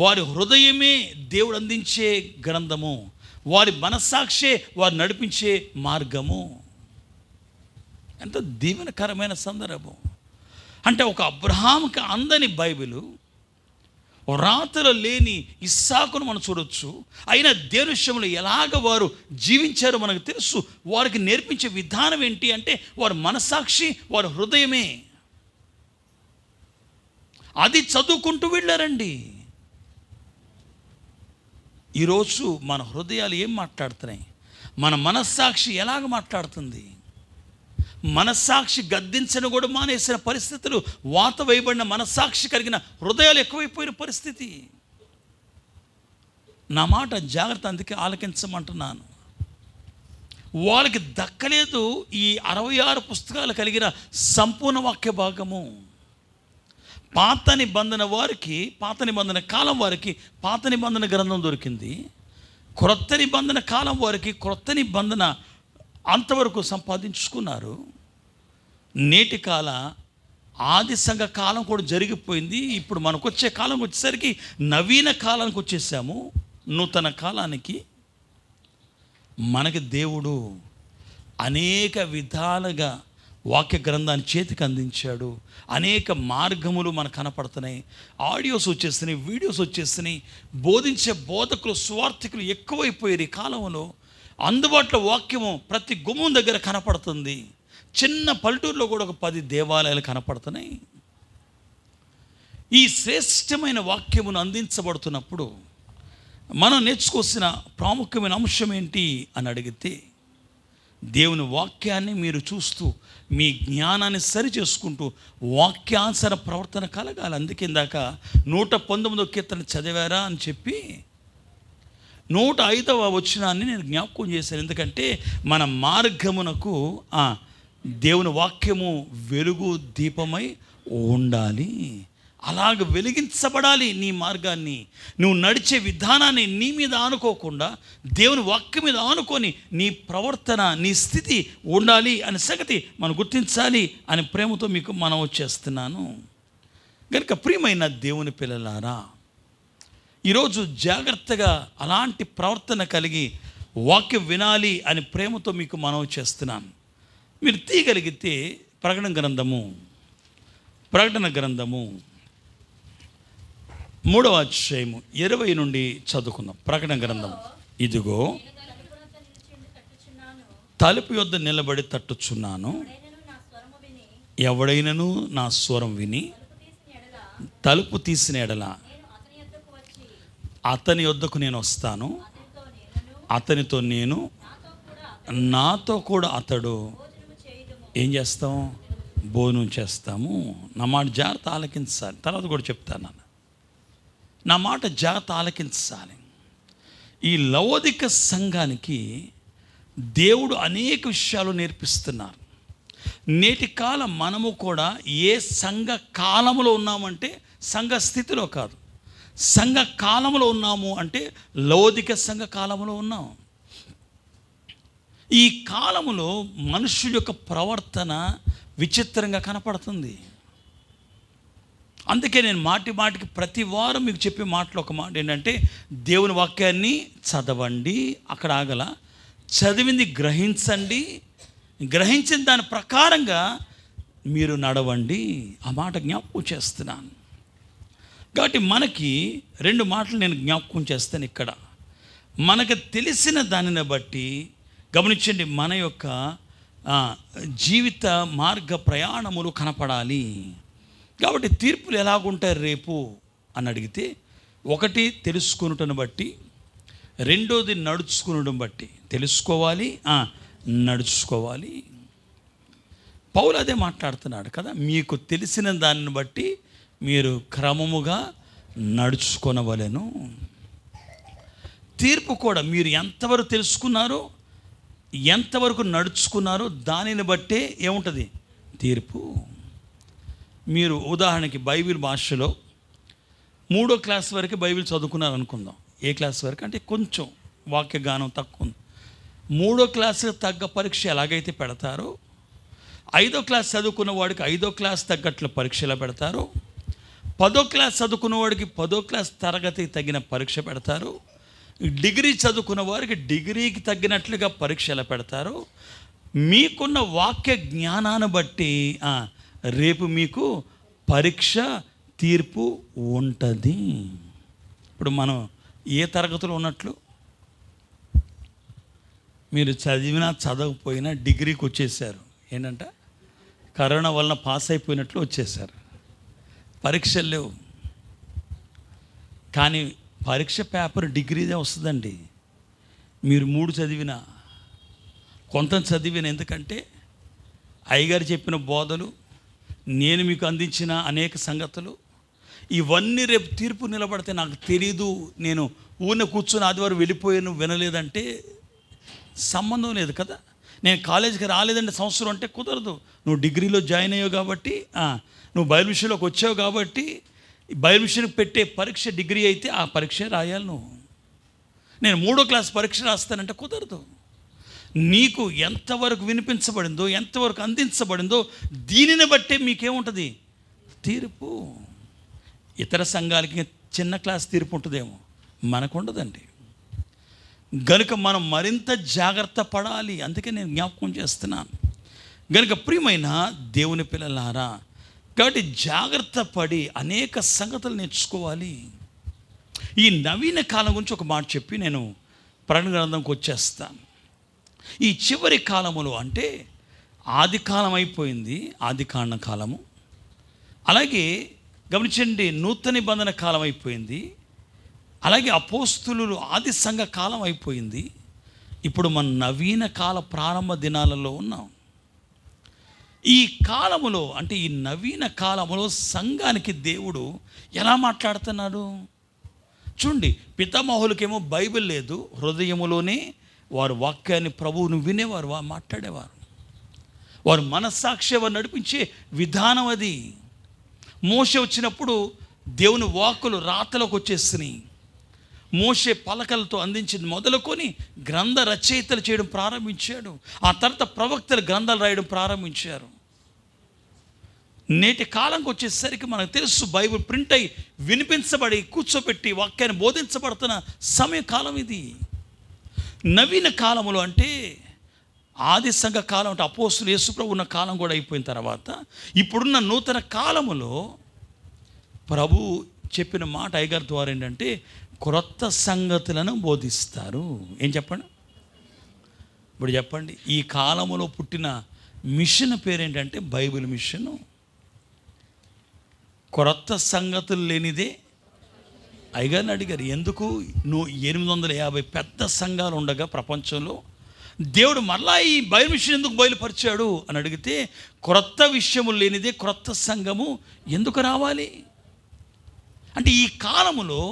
వారి హృదయమే దేవుడు అందించే గ్రంథము వారి మనస్సాక్షే వారు నడిపించే మార్గము ఎంతో దీవెనకరమైన సందర్భం అంటే ఒక అబ్రహాంకి అందని బైబిలు రాతలు లేని ఇస్సాకును మనం చూడొచ్చు అయినా దేవుష్యములు ఎలాగ వారు జీవించారో మనకు తెలుసు వారికి నేర్పించే విధానం ఏంటి అంటే వారి మనసాక్షి వారి హృదయమే అది చదువుకుంటూ వెళ్ళారండి ఈరోజు మన హృదయాలు ఏం మాట్లాడుతున్నాయి మన మనస్సాక్షి ఎలాగ మాట్లాడుతుంది మనస్సాక్షి గద్దించని కూడా మానేసిన పరిస్థితులు వాత వేయబడిన మనస్సాక్షి కలిగిన హృదయాలు ఎక్కువైపోయిన పరిస్థితి నా మాట జాగ్రత్త అందుకే ఆలకించమంటున్నాను వాళ్ళకి దక్కలేదు ఈ అరవై ఆరు పుస్తకాలు కలిగిన సంపూర్ణ వాక్య భాగము పాత నిబంధన వారికి పాత నిబంధన కాలం వారికి పాత నిబంధన గ్రంథం దొరికింది క్రొత్త నిబంధన కాలం వారికి క్రొత్త నిబంధన అంతవరకు సంపాదించుకున్నారు నేటి కాల ఆది సంఘ కాలం కూడా జరిగిపోయింది ఇప్పుడు మనకు వచ్చే కాలం వచ్చేసరికి నవీన కాలానికి వచ్చేసాము నూతన కాలానికి మనకి దేవుడు అనేక విధాలుగా వాక్య గ్రంథాన్ని చేతికి అందించాడు అనేక మార్గములు మనకు కనపడుతున్నాయి ఆడియోస్ వచ్చేస్తున్నాయి వీడియోస్ వచ్చేస్తున్నాయి బోధించే బోధకులు స్వార్థికులు ఎక్కువైపోయారు ఈ కాలంలో అందుబాటులో వాక్యము ప్రతి గుమ్మం దగ్గర కనపడుతుంది చిన్న పల్లెటూరులో కూడా ఒక పది దేవాలయాలు కనపడుతున్నాయి ఈ శ్రేష్టమైన వాక్యమును అందించబడుతున్నప్పుడు మనం నేర్చుకోవాల్సిన ప్రాముఖ్యమైన అంశం ఏంటి అని అడిగితే దేవుని వాక్యాన్ని మీరు చూస్తూ మీ జ్ఞానాన్ని సరి చేసుకుంటూ వాక్యాన్సర ప్రవర్తన కలగాలి అందుకే ఇందాక నూట పంతొమ్మిదో కీర్తన చదివారా అని చెప్పి నూట ఐదవ వచ్చినాన్ని నేను జ్ఞాపకం చేశాను ఎందుకంటే మన మార్గమునకు దేవుని వాక్యము వెలుగు దీపమై ఉండాలి అలాగ వెలిగించబడాలి నీ మార్గాన్ని నువ్వు నడిచే విధానాన్ని నీ మీద ఆనుకోకుండా దేవుని వాక్య మీద ఆనుకొని నీ ప్రవర్తన నీ స్థితి ఉండాలి అనే సంగతి మనం గుర్తించాలి అనే ప్రేమతో మీకు మనం చేస్తున్నాను కనుక ప్రియమైన దేవుని పిల్లలారా ఈరోజు జాగ్రత్తగా అలాంటి ప్రవర్తన కలిగి వాక్యం వినాలి అని ప్రేమతో మీకు మనవి చేస్తున్నాను మీరు తీయగలిగితే ప్రకటన గ్రంథము ప్రకటన గ్రంథము మూడవ అధ్యాయము ఇరవై నుండి చదువుకుందాం ప్రకటన గ్రంథం ఇదిగో తలుపు యొద్ నిలబడి తట్టుచున్నాను ఎవడైనను నా స్వరం విని తలుపు తీసిన ఎడల అతని వద్దకు నేను వస్తాను అతనితో నేను నాతో కూడా అతడు ఏం చేస్తాం భోజనం చేస్తాము నా మాట జాగ్రత్త ఆలకించాలి తర్వాత కూడా చెప్తాను నాన్న నా మాట జాగ్రత్త ఆలకించాలి ఈ లవోదిక సంఘానికి దేవుడు అనేక విషయాలు నేర్పిస్తున్నారు నేటి కాలం మనము కూడా ఏ సంఘ కాలంలో ఉన్నామంటే సంఘ స్థితిలో కాదు సంఘ కాలంలో ఉన్నాము అంటే లౌదిక సంఘ కాలంలో ఉన్నాము ఈ కాలంలో మనుషుల యొక్క ప్రవర్తన విచిత్రంగా కనపడుతుంది అందుకే నేను మాటి మాటికి ప్రతి వారం మీకు చెప్పే మాటలు ఒక మాట ఏంటంటే దేవుని వాక్యాన్ని చదవండి అక్కడ ఆగల చదివింది గ్రహించండి గ్రహించిన దాని ప్రకారంగా మీరు నడవండి ఆ మాట జ్ఞాపకం చేస్తున్నాను కాబట్టి మనకి రెండు మాటలు నేను జ్ఞాపకం చేస్తాను ఇక్కడ మనకు తెలిసిన దానిని బట్టి గమనించండి మన యొక్క జీవిత మార్గ ప్రయాణములు కనపడాలి కాబట్టి తీర్పులు ఎలాగుంటాయి రేపు అని అడిగితే ఒకటి తెలుసుకునుటను బట్టి రెండోది నడుచుకునడం బట్టి తెలుసుకోవాలి నడుచుకోవాలి పౌలు అదే మాట్లాడుతున్నాడు కదా మీకు తెలిసిన దాన్ని బట్టి మీరు క్రమముగా నడుచుకొనవలను తీర్పు కూడా మీరు ఎంతవరకు తెలుసుకున్నారో ఎంతవరకు నడుచుకున్నారో దానిని బట్టే ఏముంటుంది తీర్పు మీరు ఉదాహరణకి బైబిల్ భాషలో మూడో క్లాస్ వరకు బైబిల్ చదువుకున్నారు అనుకుందాం ఏ క్లాస్ వరకు అంటే కొంచెం వాక్య గానం తక్కువ ఉంది మూడో క్లాస్ తగ్గ పరీక్ష ఎలాగైతే పెడతారో ఐదో క్లాస్ చదువుకున్న వాడికి ఐదో క్లాస్ తగ్గట్లు పరీక్ష ఎలా పదో క్లాస్ చదువుకున్న వాడికి పదో క్లాస్ తరగతి తగిన పరీక్ష పెడతారు డిగ్రీ చదువుకున్న వారికి డిగ్రీకి తగ్గినట్లుగా పరీక్ష ఎలా పెడతారు మీకున్న వాక్య జ్ఞానాన్ని బట్టి రేపు మీకు పరీక్ష తీర్పు ఉంటుంది ఇప్పుడు మనం ఏ తరగతిలో ఉన్నట్లు మీరు చదివినా చదవకపోయినా డిగ్రీకి వచ్చేసారు ఏంటంట కరోనా వలన పాస్ అయిపోయినట్లు వచ్చేసారు పరీక్షలు లేవు కానీ పరీక్ష పేపర్ డిగ్రీదే వస్తుందండి మీరు మూడు చదివిన కొంత చదివిన ఎందుకంటే అయ్యగారు చెప్పిన బోధలు నేను మీకు అందించిన అనేక సంగతులు ఇవన్నీ రేపు తీర్పు నిలబడితే నాకు తెలీదు నేను ఊరిన కూర్చుని ఆదివారం వెళ్ళిపోయాను వినలేదంటే సంబంధం లేదు కదా నేను కాలేజీకి రాలేదంటే సంవత్సరం అంటే కుదరదు నువ్వు డిగ్రీలో జాయిన్ అయ్యావు కాబట్టి నువ్వు బయలు విషయంలోకి వచ్చావు కాబట్టి బయలు విషయానికి పెట్టే పరీక్ష డిగ్రీ అయితే ఆ పరీక్ష రాయాలి నువ్వు నేను మూడో క్లాస్ పరీక్ష రాస్తానంటే కుదరదు నీకు ఎంతవరకు వినిపించబడిందో ఎంతవరకు అందించబడిందో దీనిని బట్టే మీకేముంటుంది తీర్పు ఇతర సంఘాలకి చిన్న క్లాస్ తీర్పు ఉంటుందేమో ఉండదండి గనుక మనం మరింత జాగ్రత్త పడాలి అందుకే నేను జ్ఞాపకం చేస్తున్నాను గనుక ప్రియమైన దేవుని పిల్లలారా కాబట్టి జాగ్రత్త పడి అనేక సంగతులు నేర్చుకోవాలి ఈ నవీన కాలం గురించి ఒక మాట చెప్పి నేను ప్రణ గ్రంథంకి వచ్చేస్తాను ఈ చివరి కాలములో అంటే ఆది కాలం అయిపోయింది ఆది కాండ కాలము అలాగే గమనించండి నూతన నిబంధన కాలం అయిపోయింది అలాగే అపోస్తులు ఆది సంఘ కాలం అయిపోయింది ఇప్పుడు మన నవీన కాల ప్రారంభ దినాలలో ఉన్నాం ఈ కాలములో అంటే ఈ నవీన కాలములో సంఘానికి దేవుడు ఎలా మాట్లాడుతున్నాడు చూడండి పితామహులకేమో బైబిల్ లేదు హృదయములోనే వారు వాక్యాన్ని ప్రభువును వినేవారు వారు మాట్లాడేవారు వారు మనస్సాక్షి వారు నడిపించే విధానం అది మోస వచ్చినప్పుడు దేవుని వాకులు రాతలోకి వచ్చేస్తున్నాయి మోసే పలకలతో అందించింది మొదలుకొని గ్రంథ రచయితలు చేయడం ప్రారంభించాడు ఆ తర్వాత ప్రవక్తలు గ్రంథాలు రాయడం ప్రారంభించారు నేటి కాలంకి వచ్చేసరికి మనకు తెలుసు బైబిల్ ప్రింట్ అయి వినిపించబడి కూర్చోబెట్టి వాక్యాన్ని బోధించబడుతున్న సమయకాలం ఇది నవీన కాలములు అంటే ఆది సంఘ కాలం అంటే అపోస్తులు యేసుప్రభు ఉన్న కాలం కూడా అయిపోయిన తర్వాత ఇప్పుడున్న నూతన కాలములో ప్రభు చెప్పిన మాట ఐగర్ ద్వారా ఏంటంటే క్రొత్త సంగతులను బోధిస్తారు ఏం చెప్పండి ఇప్పుడు చెప్పండి ఈ కాలంలో పుట్టిన మిషన్ పేరేంటంటే బైబిల్ మిషను క్రొత్త సంగతులు లేనిదే అయ్యగారిని అడిగారు ఎందుకు నువ్వు ఎనిమిది వందల యాభై పెద్ద సంఘాలు ఉండగా ప్రపంచంలో దేవుడు మరలా ఈ బయలు మిషన్ ఎందుకు బయలుపరిచాడు అని అడిగితే క్రొత్త విషయము లేనిదే క్రొత్త సంఘము ఎందుకు రావాలి అంటే ఈ కాలములో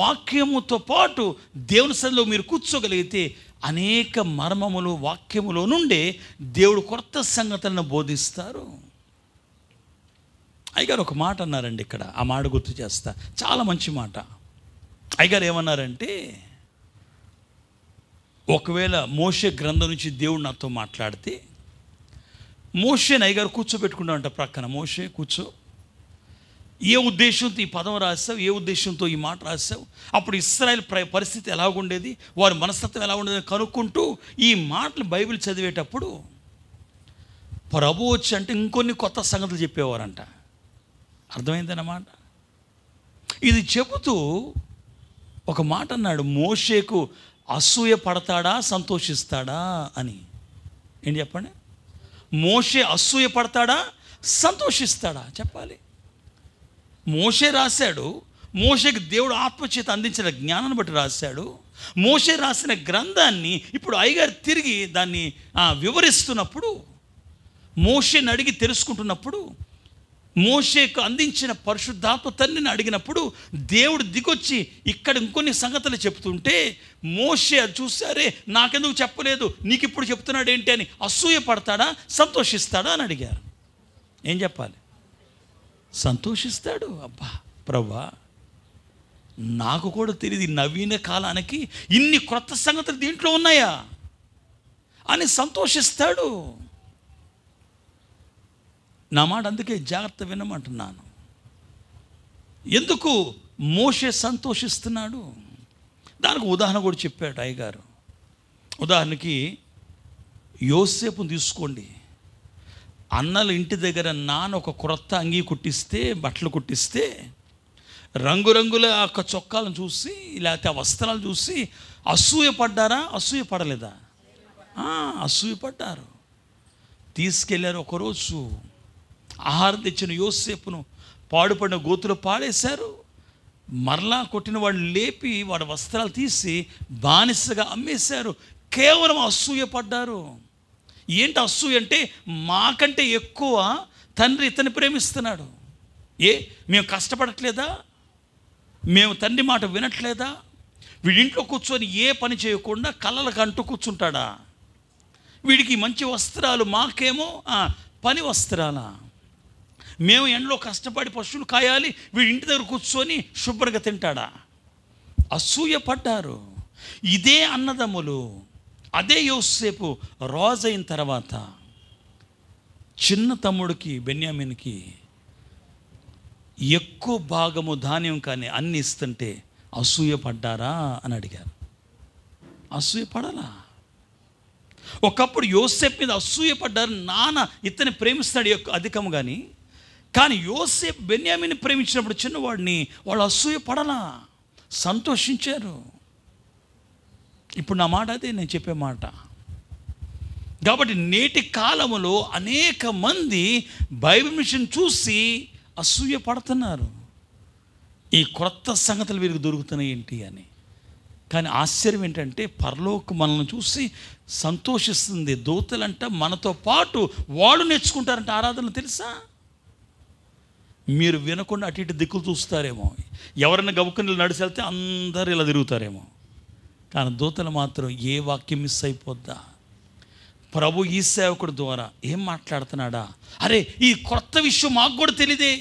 వాక్యముతో పాటు దేవుని సరిలో మీరు కూర్చోగలిగితే అనేక మర్మములు వాక్యములో నుండే దేవుడు కొత్త సంగతులను బోధిస్తారు అయ్యగారు ఒక మాట అన్నారండి ఇక్కడ ఆ మాట గుర్తు చేస్తా చాలా మంచి మాట అయ్యగారు ఏమన్నారంటే ఒకవేళ మోసే గ్రంథం నుంచి దేవుడు నాతో మాట్లాడితే మోషేని అయ్యగారు కూర్చోబెట్టుకున్నాడంట ప్రక్కన మోషే కూర్చో ఏ ఉద్దేశంతో ఈ పదం రాసావు ఏ ఉద్దేశంతో ఈ మాట రాసావు అప్పుడు ఇస్రాయల్ పరిస్థితి ఎలాగుండేది వారి మనస్తత్వం ఎలా ఉండేది కనుక్కుంటూ ఈ మాటలు బైబిల్ చదివేటప్పుడు ప్రభు వచ్చి అంటే ఇంకొన్ని కొత్త సంగతులు చెప్పేవారంట అర్థమైందన్నమాట ఇది చెబుతూ ఒక మాట అన్నాడు మోషేకు అసూయ పడతాడా సంతోషిస్తాడా అని ఏంటి చెప్పండి మోషే అసూయ పడతాడా సంతోషిస్తాడా చెప్పాలి మోషే రాశాడు మోషేకి దేవుడు ఆత్మచేత అందించిన జ్ఞానాన్ని బట్టి రాశాడు మోషే రాసిన గ్రంథాన్ని ఇప్పుడు అయ్యగారు తిరిగి దాన్ని వివరిస్తున్నప్పుడు మోషేని అడిగి తెలుసుకుంటున్నప్పుడు మోషేకు అందించిన పరిశుద్ధాత్మ తల్లిని అడిగినప్పుడు దేవుడు దిగొచ్చి ఇక్కడ ఇంకొన్ని సంగతులు చెప్తుంటే మోషే అది చూసారే నాకెందుకు చెప్పలేదు నీకు ఇప్పుడు చెప్తున్నాడు ఏంటి అని అసూయ పడతాడా సంతోషిస్తాడా అని అడిగారు ఏం చెప్పాలి సంతోషిస్తాడు అబ్బా ప్రభా నాకు కూడా తెలియదు నవీన కాలానికి ఇన్ని క్రొత్త సంగతులు దీంట్లో ఉన్నాయా అని సంతోషిస్తాడు నా మాట అందుకే జాగ్రత్త వినమంటున్నాను ఎందుకు మోషే సంతోషిస్తున్నాడు దానికి ఉదాహరణ కూడా చెప్పాడు అయ్యగారు ఉదాహరణకి యోసేపును తీసుకోండి అన్నలు ఇంటి దగ్గర నాన్న ఒక క్రొత్త అంగీ కుట్టిస్తే బట్టలు కుట్టిస్తే రంగురంగుల యొక్క చొక్కాలను చూసి లేకపోతే వస్త్రాలు చూసి అసూయ పడ్డారా అసూయ పడలేదా అసూయ పడ్డారు తీసుకెళ్ళారు ఒకరోజు ఆహారం తెచ్చిన యోసేపును పాడుపడిన గోతులు పాడేశారు మరలా కొట్టిన వాళ్ళు లేపి వాడి వస్త్రాలు తీసి బానిసగా అమ్మేశారు కేవలం అసూయ పడ్డారు ఏంటి అసూయ అంటే మాకంటే ఎక్కువ తండ్రి ఇతన్ని ప్రేమిస్తున్నాడు ఏ మేము కష్టపడట్లేదా మేము తండ్రి మాట వినట్లేదా వీడింట్లో కూర్చొని ఏ పని చేయకుండా కళ్ళలకు అంటూ కూర్చుంటాడా వీడికి మంచి వస్త్రాలు మాకేమో పని వస్త్రాలా మేము ఎండలో కష్టపడి పశువులు కాయాలి వీడి ఇంటి దగ్గర కూర్చొని శుభ్రంగా తింటాడా అసూయ పడ్డారు ఇదే అన్నదమ్ములు అదే యోసేపు అయిన తర్వాత చిన్న తమ్ముడికి బెన్యామిన్కి ఎక్కువ భాగము ధాన్యం కానీ అన్ని ఇస్తుంటే అసూయ పడ్డారా అని అడిగారు అసూయ పడాలా ఒకప్పుడు యోసేపు మీద అసూయ పడ్డారు నాన్న ఇతని ప్రేమిస్తాడు ఎక్కువ అధికము కానీ కానీ యోసేపు బెన్యామిని ప్రేమించినప్పుడు చిన్నవాడిని వాళ్ళు అసూయ పడలా సంతోషించారు ఇప్పుడు నా మాట అదే నేను చెప్పే మాట కాబట్టి నేటి కాలంలో అనేక మంది బైబిల్ మిషన్ చూసి అసూయ పడుతున్నారు ఈ క్రొత్త సంగతులు వీరికి దొరుకుతున్నాయి ఏంటి అని కానీ ఆశ్చర్యం ఏంటంటే పరలోకి మనల్ని చూసి సంతోషిస్తుంది దూతలంట మనతో పాటు వాళ్ళు నేర్చుకుంటారంట ఆరాధన తెలుసా మీరు వినకుండా అటు ఇటు దిక్కులు చూస్తారేమో ఎవరిని గబుకుని నడిచి వెళ్తే అందరు ఇలా తిరుగుతారేమో కానీ దూతలు మాత్రం ఏ వాక్యం మిస్ అయిపోద్దా ప్రభు ఈ సేవకుడి ద్వారా ఏం మాట్లాడుతున్నాడా అరే ఈ కొత్త విషయం మాకు కూడా తెలియదే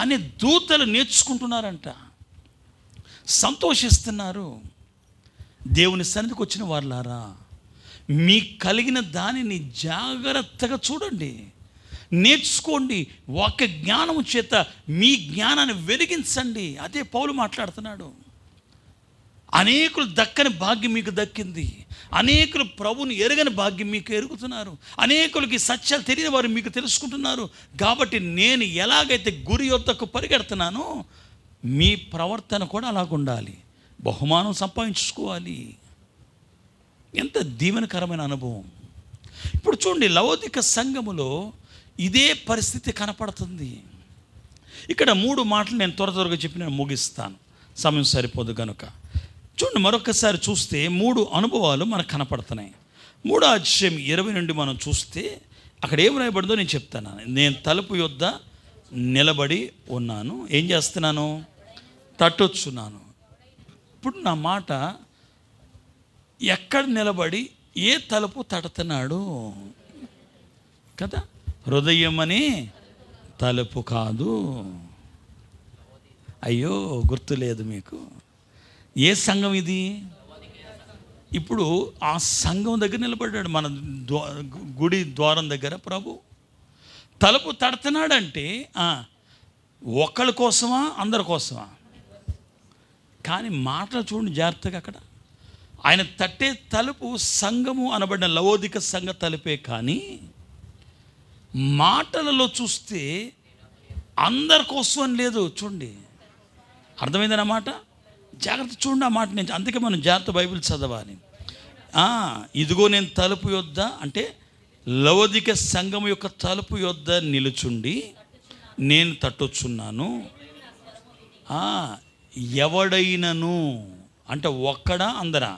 అని దూతలు నేర్చుకుంటున్నారంట సంతోషిస్తున్నారు దేవుని సన్నిధికి వచ్చిన వాళ్ళారా మీకు కలిగిన దానిని జాగ్రత్తగా చూడండి నేర్చుకోండి ఒక జ్ఞానం చేత మీ జ్ఞానాన్ని వెలిగించండి అదే పౌలు మాట్లాడుతున్నాడు అనేకులు దక్కని భాగ్యం మీకు దక్కింది అనేకులు ప్రభుని ఎరగని భాగ్యం మీకు ఎరుగుతున్నారు అనేకులకి సత్యాలు తెలియని వారు మీకు తెలుసుకుంటున్నారు కాబట్టి నేను ఎలాగైతే గురి యొద్దకు పరిగెడుతున్నానో మీ ప్రవర్తన కూడా అలాగుండాలి బహుమానం సంపాదించుకోవాలి ఎంత దీవెనకరమైన అనుభవం ఇప్పుడు చూడండి లౌతిక సంఘములో ఇదే పరిస్థితి కనపడుతుంది ఇక్కడ మూడు మాటలు నేను త్వర త్వరగా చెప్పి నేను ముగిస్తాను సమయం సరిపోదు కనుక చూడండి మరొకసారి చూస్తే మూడు అనుభవాలు మనకు కనపడుతున్నాయి మూడో అధ్యయం ఇరవై నుండి మనం చూస్తే అక్కడ ఏం రాయబడిందో నేను చెప్తాను నేను తలుపు యొద్ద నిలబడి ఉన్నాను ఏం చేస్తున్నాను తట్టొచ్చున్నాను ఇప్పుడు నా మాట ఎక్కడ నిలబడి ఏ తలుపు తడుతున్నాడు కదా హృదయమని తలుపు కాదు అయ్యో గుర్తులేదు మీకు ఏ సంఘం ఇది ఇప్పుడు ఆ సంఘం దగ్గర నిలబడ్డాడు మన గుడి ద్వారం దగ్గర ప్రభు తలుపు తడుతున్నాడంటే ఒకళ్ళ కోసమా అందరి కోసమా కానీ మాటలు చూడండి జాగ్రత్తగా అక్కడ ఆయన తట్టే తలుపు సంఘము అనబడిన లవోదిక సంఘ తలుపే కానీ మాటలలో చూస్తే అందరి కోసం అని లేదు చూడండి అర్థమైందని అన్నమాట మాట జాగ్రత్త చూడండి ఆ మాట నేను అందుకే మనం జాగ్రత్త బైబిల్ చదవాలి ఇదిగో నేను తలుపు యొద్ద అంటే లవదిక సంఘం యొక్క తలుపు యొద్ద నిలుచుండి నేను తట్టొచ్చున్నాను ఎవడైనను అంటే ఒక్కడా అందరా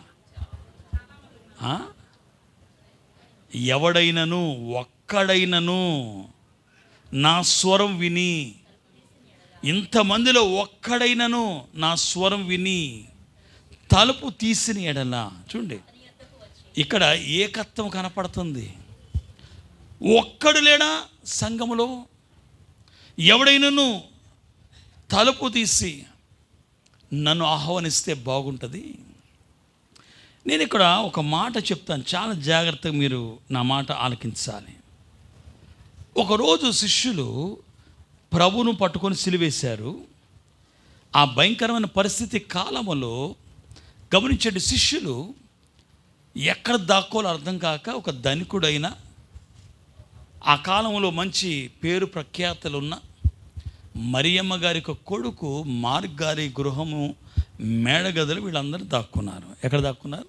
ఎవడైనను ఒక్క ఒక్కడైనను నా స్వరం విని ఇంతమందిలో ఒక్కడైనను నా స్వరం విని తలుపు తీసిన ఎడల చూడండి ఇక్కడ ఏకత్వం కనపడుతుంది ఒక్కడు లేడా సంఘములో ఎవడైనను తలుపు తీసి నన్ను ఆహ్వానిస్తే బాగుంటుంది నేను ఇక్కడ ఒక మాట చెప్తాను చాలా జాగ్రత్తగా మీరు నా మాట ఆలకించాలి ఒకరోజు శిష్యులు ప్రభును పట్టుకొని సిలివేశారు ఆ భయంకరమైన పరిస్థితి కాలంలో గమనించండి శిష్యులు ఎక్కడ దాక్కోలో అర్థం కాక ఒక ధనికుడైన ఆ కాలంలో మంచి పేరు ప్రఖ్యాతలున్న మరియమ్మ గారి యొక్క కొడుకు మార్గారి గృహము మేడగదులు వీళ్ళందరూ దాక్కున్నారు ఎక్కడ దాక్కున్నారు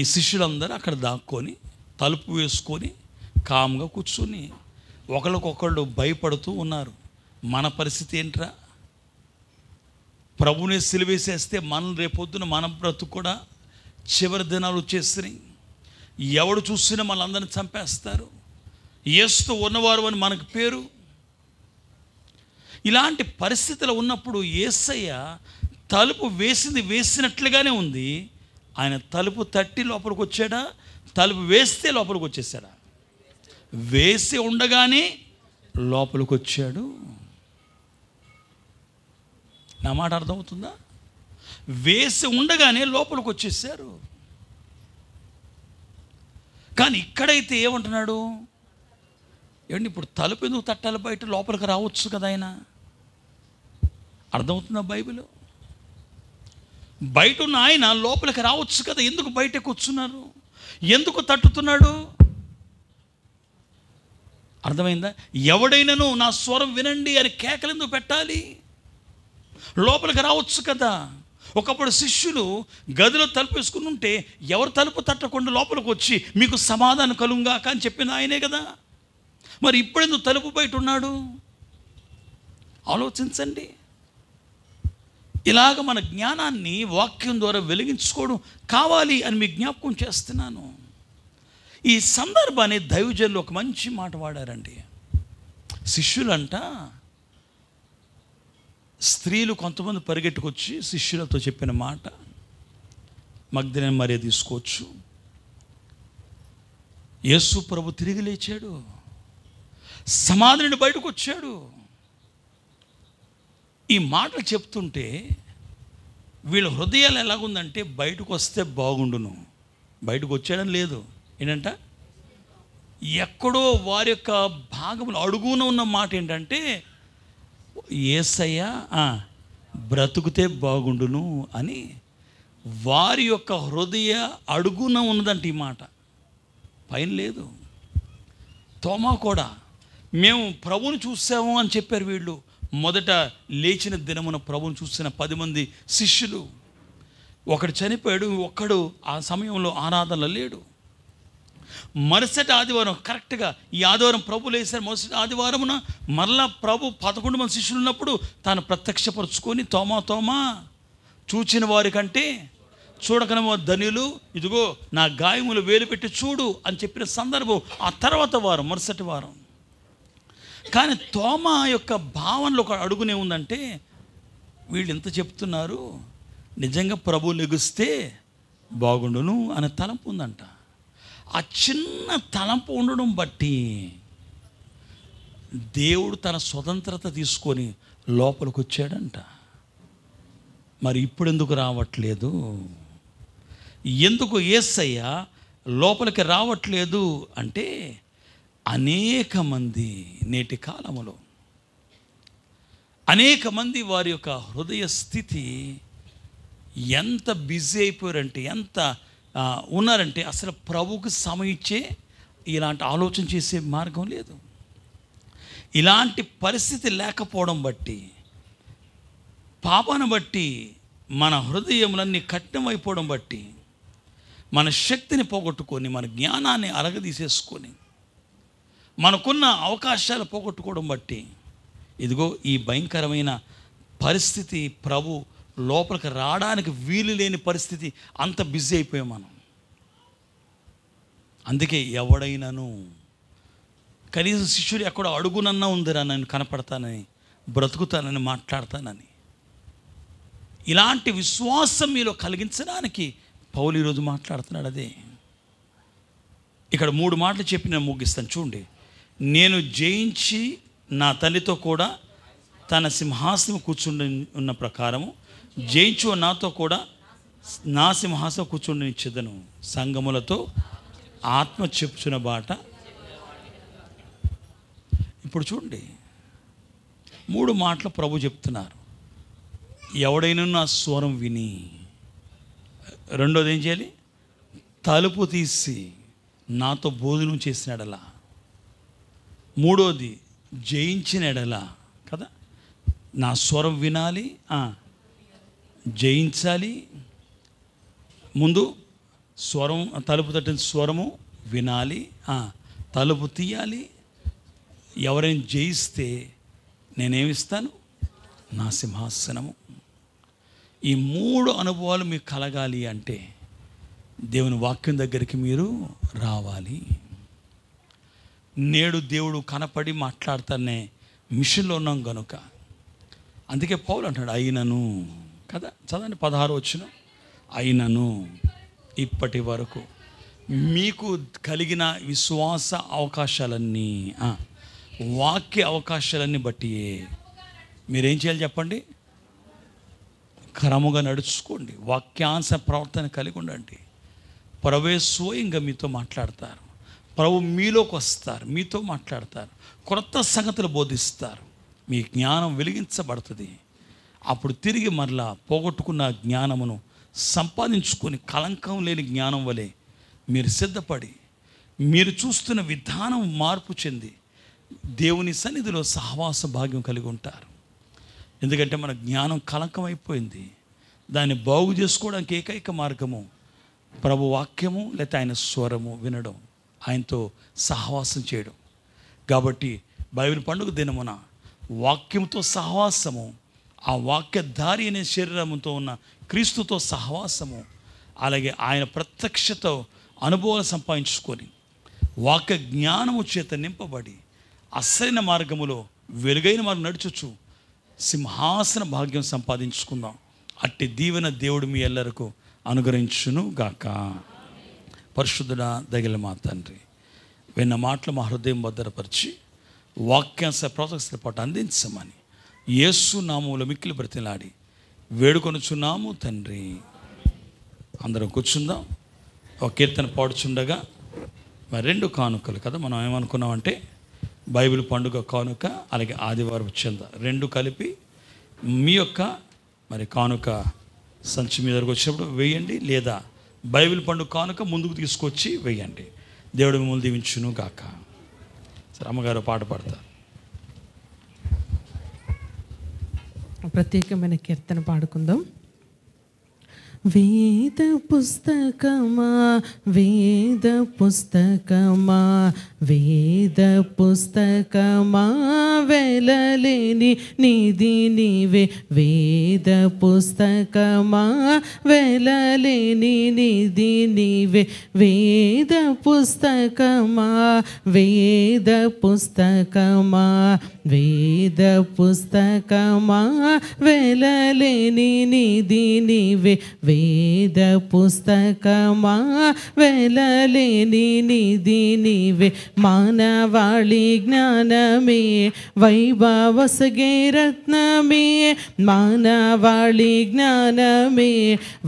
ఈ శిష్యులందరూ అక్కడ దాక్కొని తలుపు వేసుకొని కామ్గా కూర్చుని ఒకరికొకళ్ళు భయపడుతూ ఉన్నారు మన పరిస్థితి ఏంట్రా ప్రభుని సిలివేసేస్తే మనం రేపొద్దున మన బ్రతు కూడా చివరి దినాలు వచ్చేసినాయి ఎవడు చూసినా అందరిని చంపేస్తారు ఏస్తూ ఉన్నవారు అని మనకు పేరు ఇలాంటి పరిస్థితులు ఉన్నప్పుడు ఏసయ్య తలుపు వేసింది వేసినట్లుగానే ఉంది ఆయన తలుపు తట్టి లోపలికి వచ్చాడా తలుపు వేస్తే లోపలికి వచ్చేసాడా వేసి ఉండగానే లోపలికి వచ్చాడు నా మాట అర్థమవుతుందా వేసి ఉండగానే లోపలికి వచ్చేసారు కానీ ఇక్కడైతే ఏమంటున్నాడు ఏమండి ఇప్పుడు తలుపు ఎందుకు తట్టాలి బయట లోపలికి రావచ్చు కదా ఆయన అర్థమవుతుందా బైబిల్ బయట ఉన్న ఆయన లోపలికి రావచ్చు కదా ఎందుకు బయట కూర్చున్నారు ఎందుకు తట్టుతున్నాడు అర్థమైందా ఎవడైనాను నా స్వరం వినండి అని కేకలిందు పెట్టాలి లోపలికి రావచ్చు కదా ఒకప్పుడు శిష్యులు గదిలో తలుపు వేసుకుని ఉంటే ఎవరు తలుపు తట్టకుండా లోపలికి వచ్చి మీకు సమాధానం కలుంగాక అని చెప్పిన ఆయనే కదా మరి ఇప్పుడెందుకు తలుపు బయట ఉన్నాడు ఆలోచించండి ఇలాగ మన జ్ఞానాన్ని వాక్యం ద్వారా వెలిగించుకోవడం కావాలి అని మీ జ్ఞాపకం చేస్తున్నాను ఈ సందర్భాన్ని దైవజనులు ఒక మంచి మాట వాడారండి శిష్యులంట స్త్రీలు కొంతమంది పరిగెట్టుకొచ్చి శిష్యులతో చెప్పిన మాట మగ్ధిన మరే తీసుకోవచ్చు యేసు ప్రభు తిరిగి లేచాడు సమాధిని బయటకు వచ్చాడు ఈ మాటలు చెప్తుంటే వీళ్ళ హృదయాలు ఎలాగుందంటే బయటకు వస్తే బాగుండును బయటకు వచ్చాడని లేదు ఏంటంట ఎక్కడో వారి యొక్క భాగములు అడుగున ఉన్న మాట ఏంటంటే ఏసయ్య బ్రతుకుతే బాగుండును అని వారి యొక్క హృదయ అడుగున ఉన్నదంట ఈ మాట పైన లేదు తోమా కూడా మేము ప్రభుని చూసాము అని చెప్పారు వీళ్ళు మొదట లేచిన దినమున ప్రభుని చూసిన పది మంది శిష్యులు ఒకడు చనిపోయాడు ఒక్కడు ఆ సమయంలో ఆరాధనలు లేడు మరుసటి ఆదివారం కరెక్ట్గా ఈ ఆదివారం ప్రభు లేసారు మరుసటి ఆదివారమున మరలా ప్రభు పదకొండు మంది శిష్యులు ఉన్నప్పుడు తాను ప్రత్యక్షపరుచుకొని తోమా తోమా చూచిన వారి కంటే చూడకనమో ధనులు ఇదిగో నా గాయములు వేలు పెట్టి చూడు అని చెప్పిన సందర్భం ఆ తర్వాత వారం మరుసటి వారం కానీ తోమ యొక్క భావనలో ఒక అడుగునే ఉందంటే వీళ్ళు ఎంత చెప్తున్నారు నిజంగా ప్రభు లెగుస్తే బాగుండును అనే తలంపు ఉందంట ఆ చిన్న తలంపు ఉండడం బట్టి దేవుడు తన స్వతంత్రత తీసుకొని లోపలికి వచ్చాడంట మరి ఇప్పుడు ఎందుకు రావట్లేదు ఎందుకు ఏసయ్య లోపలికి రావట్లేదు అంటే అనేక మంది నేటి కాలములో అనేక మంది వారి యొక్క హృదయ స్థితి ఎంత బిజీ అయిపోయారంటే ఎంత ఉన్నారంటే అసలు ప్రభుకి సమయిచ్చే ఇలాంటి ఆలోచన చేసే మార్గం లేదు ఇలాంటి పరిస్థితి లేకపోవడం బట్టి పాపను బట్టి మన హృదయములన్నీ కఠినమైపోవడం బట్టి మన శక్తిని పోగొట్టుకొని మన జ్ఞానాన్ని అరగదీసేసుకొని మనకున్న అవకాశాలు పోగొట్టుకోవడం బట్టి ఇదిగో ఈ భయంకరమైన పరిస్థితి ప్రభు లోపలికి రావడానికి వీలు లేని పరిస్థితి అంత బిజీ అయిపోయాం మనం అందుకే ఎవడైనాను కనీసం శిష్యుడు ఎక్కడ అడుగునన్నా ఉందిరా నేను కనపడతానని బ్రతుకుతానని మాట్లాడతానని ఇలాంటి విశ్వాసం మీలో కలిగించడానికి పౌలు ఈరోజు మాట్లాడుతున్నాడు అదే ఇక్కడ మూడు మాటలు చెప్పి నేను ముగిస్తాను చూడండి నేను జయించి నా తల్లితో కూడా తన సింహాసనం కూర్చుండి ఉన్న ప్రకారము జయించు నాతో కూడా నా సింహాసం కూర్చుండనిచ్చేదను సంగములతో ఆత్మ చెప్పున బాట ఇప్పుడు చూడండి మూడు మాటలు ప్రభు చెప్తున్నారు ఎవడైనా నా స్వరం విని రెండోది ఏం చేయాలి తలుపు తీసి నాతో భోజనం చేసినడలా మూడోది జయించినడలా కదా నా స్వరం వినాలి జయించాలి ముందు స్వరం తలుపు తట్టిన స్వరము వినాలి తలుపు తీయాలి ఎవరైనా జయిస్తే నేనేమిస్తాను నా సింహాసనము ఈ మూడు అనుభవాలు మీకు కలగాలి అంటే దేవుని వాక్యం దగ్గరికి మీరు రావాలి నేడు దేవుడు కనపడి మాట్లాడతానే మిషన్లో ఉన్నాం కనుక అందుకే పౌలు అంటాడు అయినను కదా చదవండి పదహారు వచ్చిన అయినను ఇప్పటి వరకు మీకు కలిగిన విశ్వాస అవకాశాలన్నీ వాక్య అవకాశాలన్నీ బట్టి మీరేం చేయాలి చెప్పండి క్రమంగా నడుచుకోండి వాక్యాంశ ప్రవర్తన కలిగి ఉండండి ప్రవేశో ఇంకా మీతో మాట్లాడతారు ప్రభు మీలోకి వస్తారు మీతో మాట్లాడతారు క్రొత్త సంగతులు బోధిస్తారు మీ జ్ఞానం వెలిగించబడుతుంది అప్పుడు తిరిగి మరలా పోగొట్టుకున్న జ్ఞానమును సంపాదించుకొని కలంకం లేని జ్ఞానం వలె మీరు సిద్ధపడి మీరు చూస్తున్న విధానం మార్పు చెంది దేవుని సన్నిధిలో సహవాస భాగ్యం కలిగి ఉంటారు ఎందుకంటే మన జ్ఞానం కలంకం అయిపోయింది దాన్ని బాగు చేసుకోవడానికి ఏకైక మార్గము ప్రభు వాక్యము లేకపోతే ఆయన స్వరము వినడం ఆయనతో సహవాసం చేయడం కాబట్టి బైబిల్ పండుగ దినమున వాక్యంతో సహవాసము ఆ వాక్యధారి అనే శరీరంతో ఉన్న క్రీస్తుతో సహవాసము అలాగే ఆయన ప్రత్యక్షత అనుభవాలు సంపాదించుకొని వాక్య జ్ఞానము చేత నింపబడి అసలైన మార్గములో వెలుగైన మార్గం నడుచుచు సింహాసన భాగ్యం సంపాదించుకుందాం అట్టి దీవెన దేవుడు మీ ఎల్లరకు అనుగ్రహించును గాక పరిశుద్ధుడ దగిల మా తండ్రి విన్న మాటలు మా హృదయం భద్రపరిచి వాక్యాంశ ప్రాసెస్ పాటు అందించమని యేసు నామంలో మిక్కిలు బ్రతిలాడి వేడుకొనుచున్నాము తండ్రి అందరం కూర్చుందాం ఒక కీర్తన పాడుచుండగా మరి రెండు కానుకలు కదా మనం ఏమనుకున్నామంటే బైబిల్ పండుగ కానుక అలాగే ఆదివారం చెంద రెండు కలిపి మీ యొక్క మరి కానుక సంచి మీ దగ్గరకు వచ్చినప్పుడు వేయండి లేదా బైబిల్ పండుగ కానుక ముందుకు తీసుకొచ్చి వేయండి దేవుడు మిమ్మల్ని దీవించును గాక సరే అమ్మగారు పాట పాడతారు ప్రత్యేకమైన కీర్తన పాడుకుందాం వేద పుస్తకమా వేద పుస్తకమా వేద పుస్తకమా వెళ్ళలేని నిధి నీవే వేద పుస్తకమా వెళ్ళలేని నిధి నీవే వేద పుస్తకమా వేద పుస్తకమా వేద పుస్తకమా వెళ్ళలేని నిధి నీవే వేద పుస్తకమా వెలలేని నిధి నీవే మానవాళి జ్ఞానమే వైభవసగే రత్నమే మానవాళి జ్ఞానమే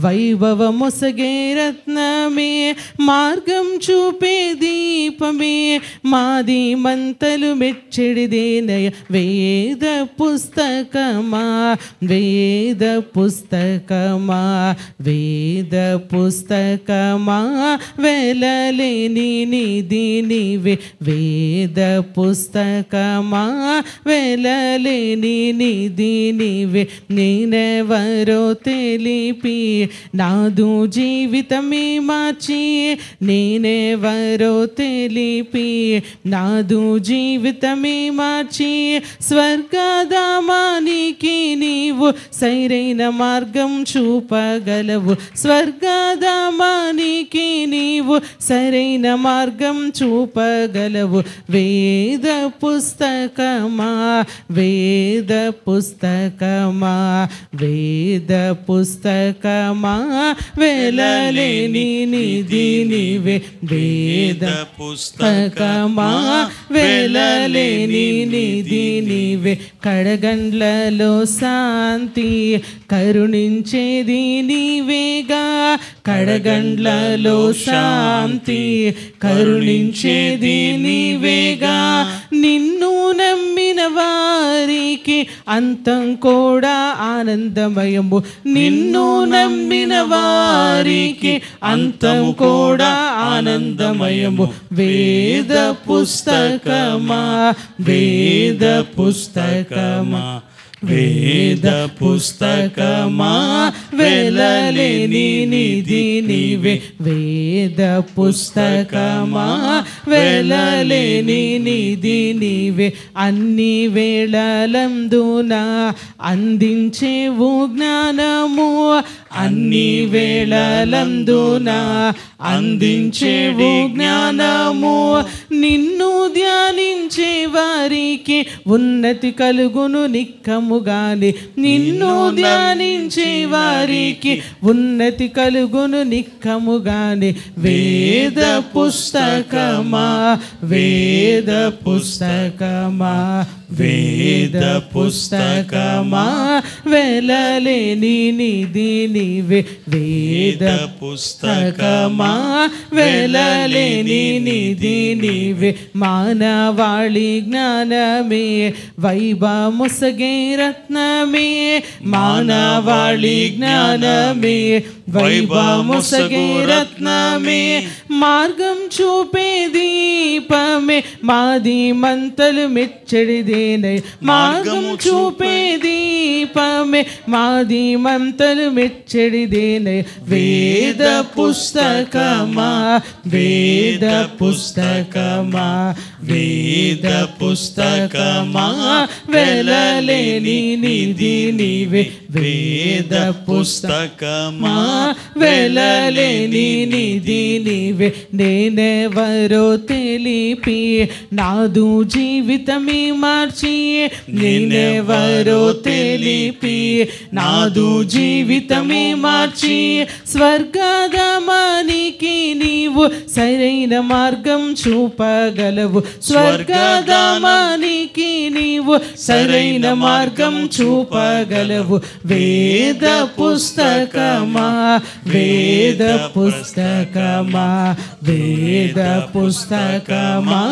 వైభవమొసగే రత్నమే మార్గం చూపే దీపమే మాది మంతలు మెచ్చడిదేనయ వేద పుస్తకమా వేద పుస్తకమా వేద పుస్తకమా వెలలేని నిధినివే వేద పుస్తకమా వెలలేని నిధినివే నేనెవరో తెలిపి నాదు జీవితమే మార్చి నేనెవరో తెలిపి నాదు జీవితమే మార్చి స్వర్గధామాని వారికి నీవు సైరైన మార్గం చూపగలవు స్వర్గధామానికి నీవు సరైన మార్గం చూపగలవు వేద పుస్తకమా వేద పుస్తకమా వేద పుస్తకమా వెలలేని నిధినివే వేద పుస్తకమా వెలలేని నిధినివే కడగండ్ల కృపలో శాంతి కరుణించేది నీవేగా కడగండ్లలో శాంతి కరుణించేది నీవేగా నిన్ను నమ్మిన వారికి అంతం కూడా ఆనందమయము నిన్ను నమ్మిన వారికి అంతం కూడా ఆనందమయము వేద పుస్తకమా వేద పుస్తకమా వేద పుస్తకమా వెలలేని నిధి నీవే వేద పుస్తకమా వెలలేని నిధి నీవే అన్ని వేళలందున అందించేవు జ్ఞానము అన్ని వేళలందున అందించేవు జ్ఞానము నిన్ను ధ్యానించే వారికి ఉన్నతి కలుగును గాని నిన్ను ధ్యానించే వారికి ఉన్నతి కలుగును గాని వేద పుస్తకమా వేద పుస్తకమా వేద పుస్తకమా వెళ్ళలేని నిధిని నీవే వేద పుస్తకమా వెలలేని నిధి నీవే మానవాళి జ్ఞానమే వైభవముసగే రత్నమే మానవాళి జ్ఞానమే వైభవముసగే రత్నమే మార్గం చూపే దీపమే మాది మంతలు మెచ్చడిదేనై మార్గం చూపే దీపమే మాది మంతలు మెచ్చ చెడిదేనే వేద పుస్తకమా వేద పుస్తకమా వేద పుస్తకమా వెళ్ళలేని నిధి నీవే వేద పుస్తకమా వెలలేని నిధినివే నేనెవరో తెలిపి నాదు జీవితమే మార్చి నేనెవరో తెలిపి నాదు జీవితమే మార్చి స్వర్గదమానికి నీవు సరైన మార్గం చూపగలవు స్వర్గదమానికి నీవు సరైన మార్గం చూపగలవు వేద పుస్తకమా వేద పుస్తకమా వేద పుస్తకమా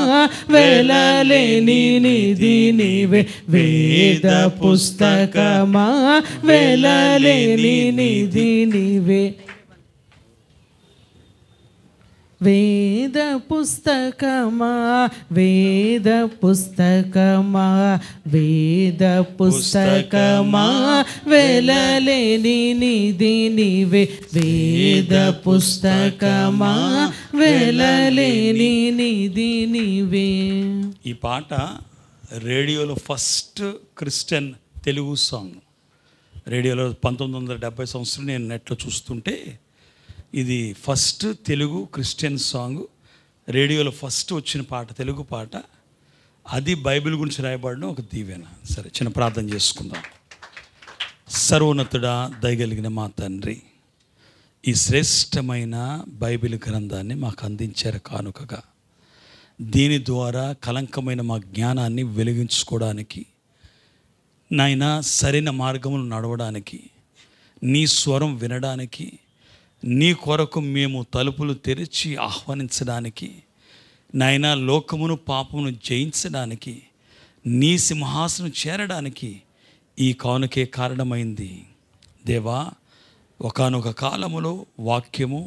వెలలేని నిధి నీవే వేద పుస్తకమా వెళ్ళలేని నిధి నీవే వేద పుస్తకమా వేద పుస్తకమా వేద పుస్తకమా వెలలేని నిధినివే వేద పుస్తకమా వెలలేని నిధినివే ఈ పాట రేడియోలో ఫస్ట్ క్రిస్టియన్ తెలుగు సాంగ్ రేడియోలో పంతొమ్మిది వందల డెబ్బై సంవత్సరం నేను నెట్లో చూస్తుంటే ఇది ఫస్ట్ తెలుగు క్రిస్టియన్ సాంగ్ రేడియోలో ఫస్ట్ వచ్చిన పాట తెలుగు పాట అది బైబిల్ గురించి రాయబడిన ఒక దీవెన సరే చిన్న ప్రార్థన చేసుకుందాం సర్వోన్నతుడా దయగలిగిన మా తండ్రి ఈ శ్రేష్టమైన బైబిల్ గ్రంథాన్ని మాకు అందించారు కానుకగా దీని ద్వారా కలంకమైన మా జ్ఞానాన్ని వెలిగించుకోవడానికి నాయన సరైన మార్గములు నడవడానికి నీ స్వరం వినడానికి నీ కొరకు మేము తలుపులు తెరిచి ఆహ్వానించడానికి నాయన లోకమును పాపమును జయించడానికి నీ సింహాసనం చేరడానికి ఈ కానుకే కారణమైంది దేవా ఒకనొక కాలములో వాక్యము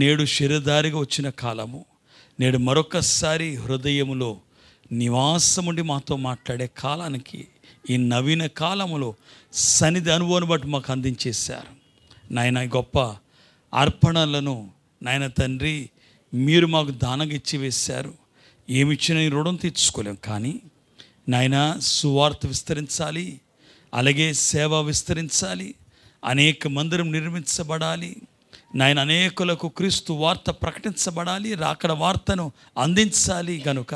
నేడు శరీరదారిగా వచ్చిన కాలము నేడు మరొకసారి హృదయములో నివాసముండి మాతో మాట్లాడే కాలానికి ఈ నవీన కాలములో సన్నిధి అనుభవం బట్టి మాకు అందించేశారు నాయన గొప్ప అర్పణలను నాయన తండ్రి మీరు మాకు దానగిచ్చి ఇచ్చి వేశారు ఏమి ఇచ్చిన రుణం తీర్చుకోలేం కానీ నాయన సువార్త విస్తరించాలి అలాగే సేవ విస్తరించాలి అనేక మందిరం నిర్మించబడాలి నాయన అనేకులకు క్రీస్తు వార్త ప్రకటించబడాలి రాకడ వార్తను అందించాలి గనుక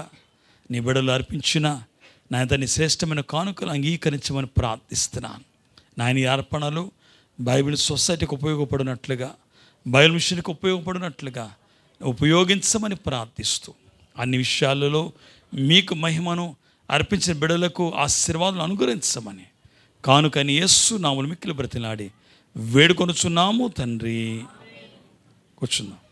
నీ బిడలు అర్పించిన నాయన దాన్ని శ్రేష్టమైన కానుకలు అంగీకరించమని ప్రార్థిస్తున్నాను నాయన ఈ అర్పణలు బైబిల్ సొసైటీకి ఉపయోగపడినట్లుగా బయలు మిషన్కి ఉపయోగపడినట్లుగా ఉపయోగించమని ప్రార్థిస్తూ అన్ని విషయాలలో మీకు మహిమను అర్పించిన బిడలకు ఆశీర్వాదాలు అనుగ్రహించమని కానుకని యస్సు నాములు మిక్కిలు బ్రతిలాడి వేడుకొనుచున్నాము తండ్రి కూర్చున్నాం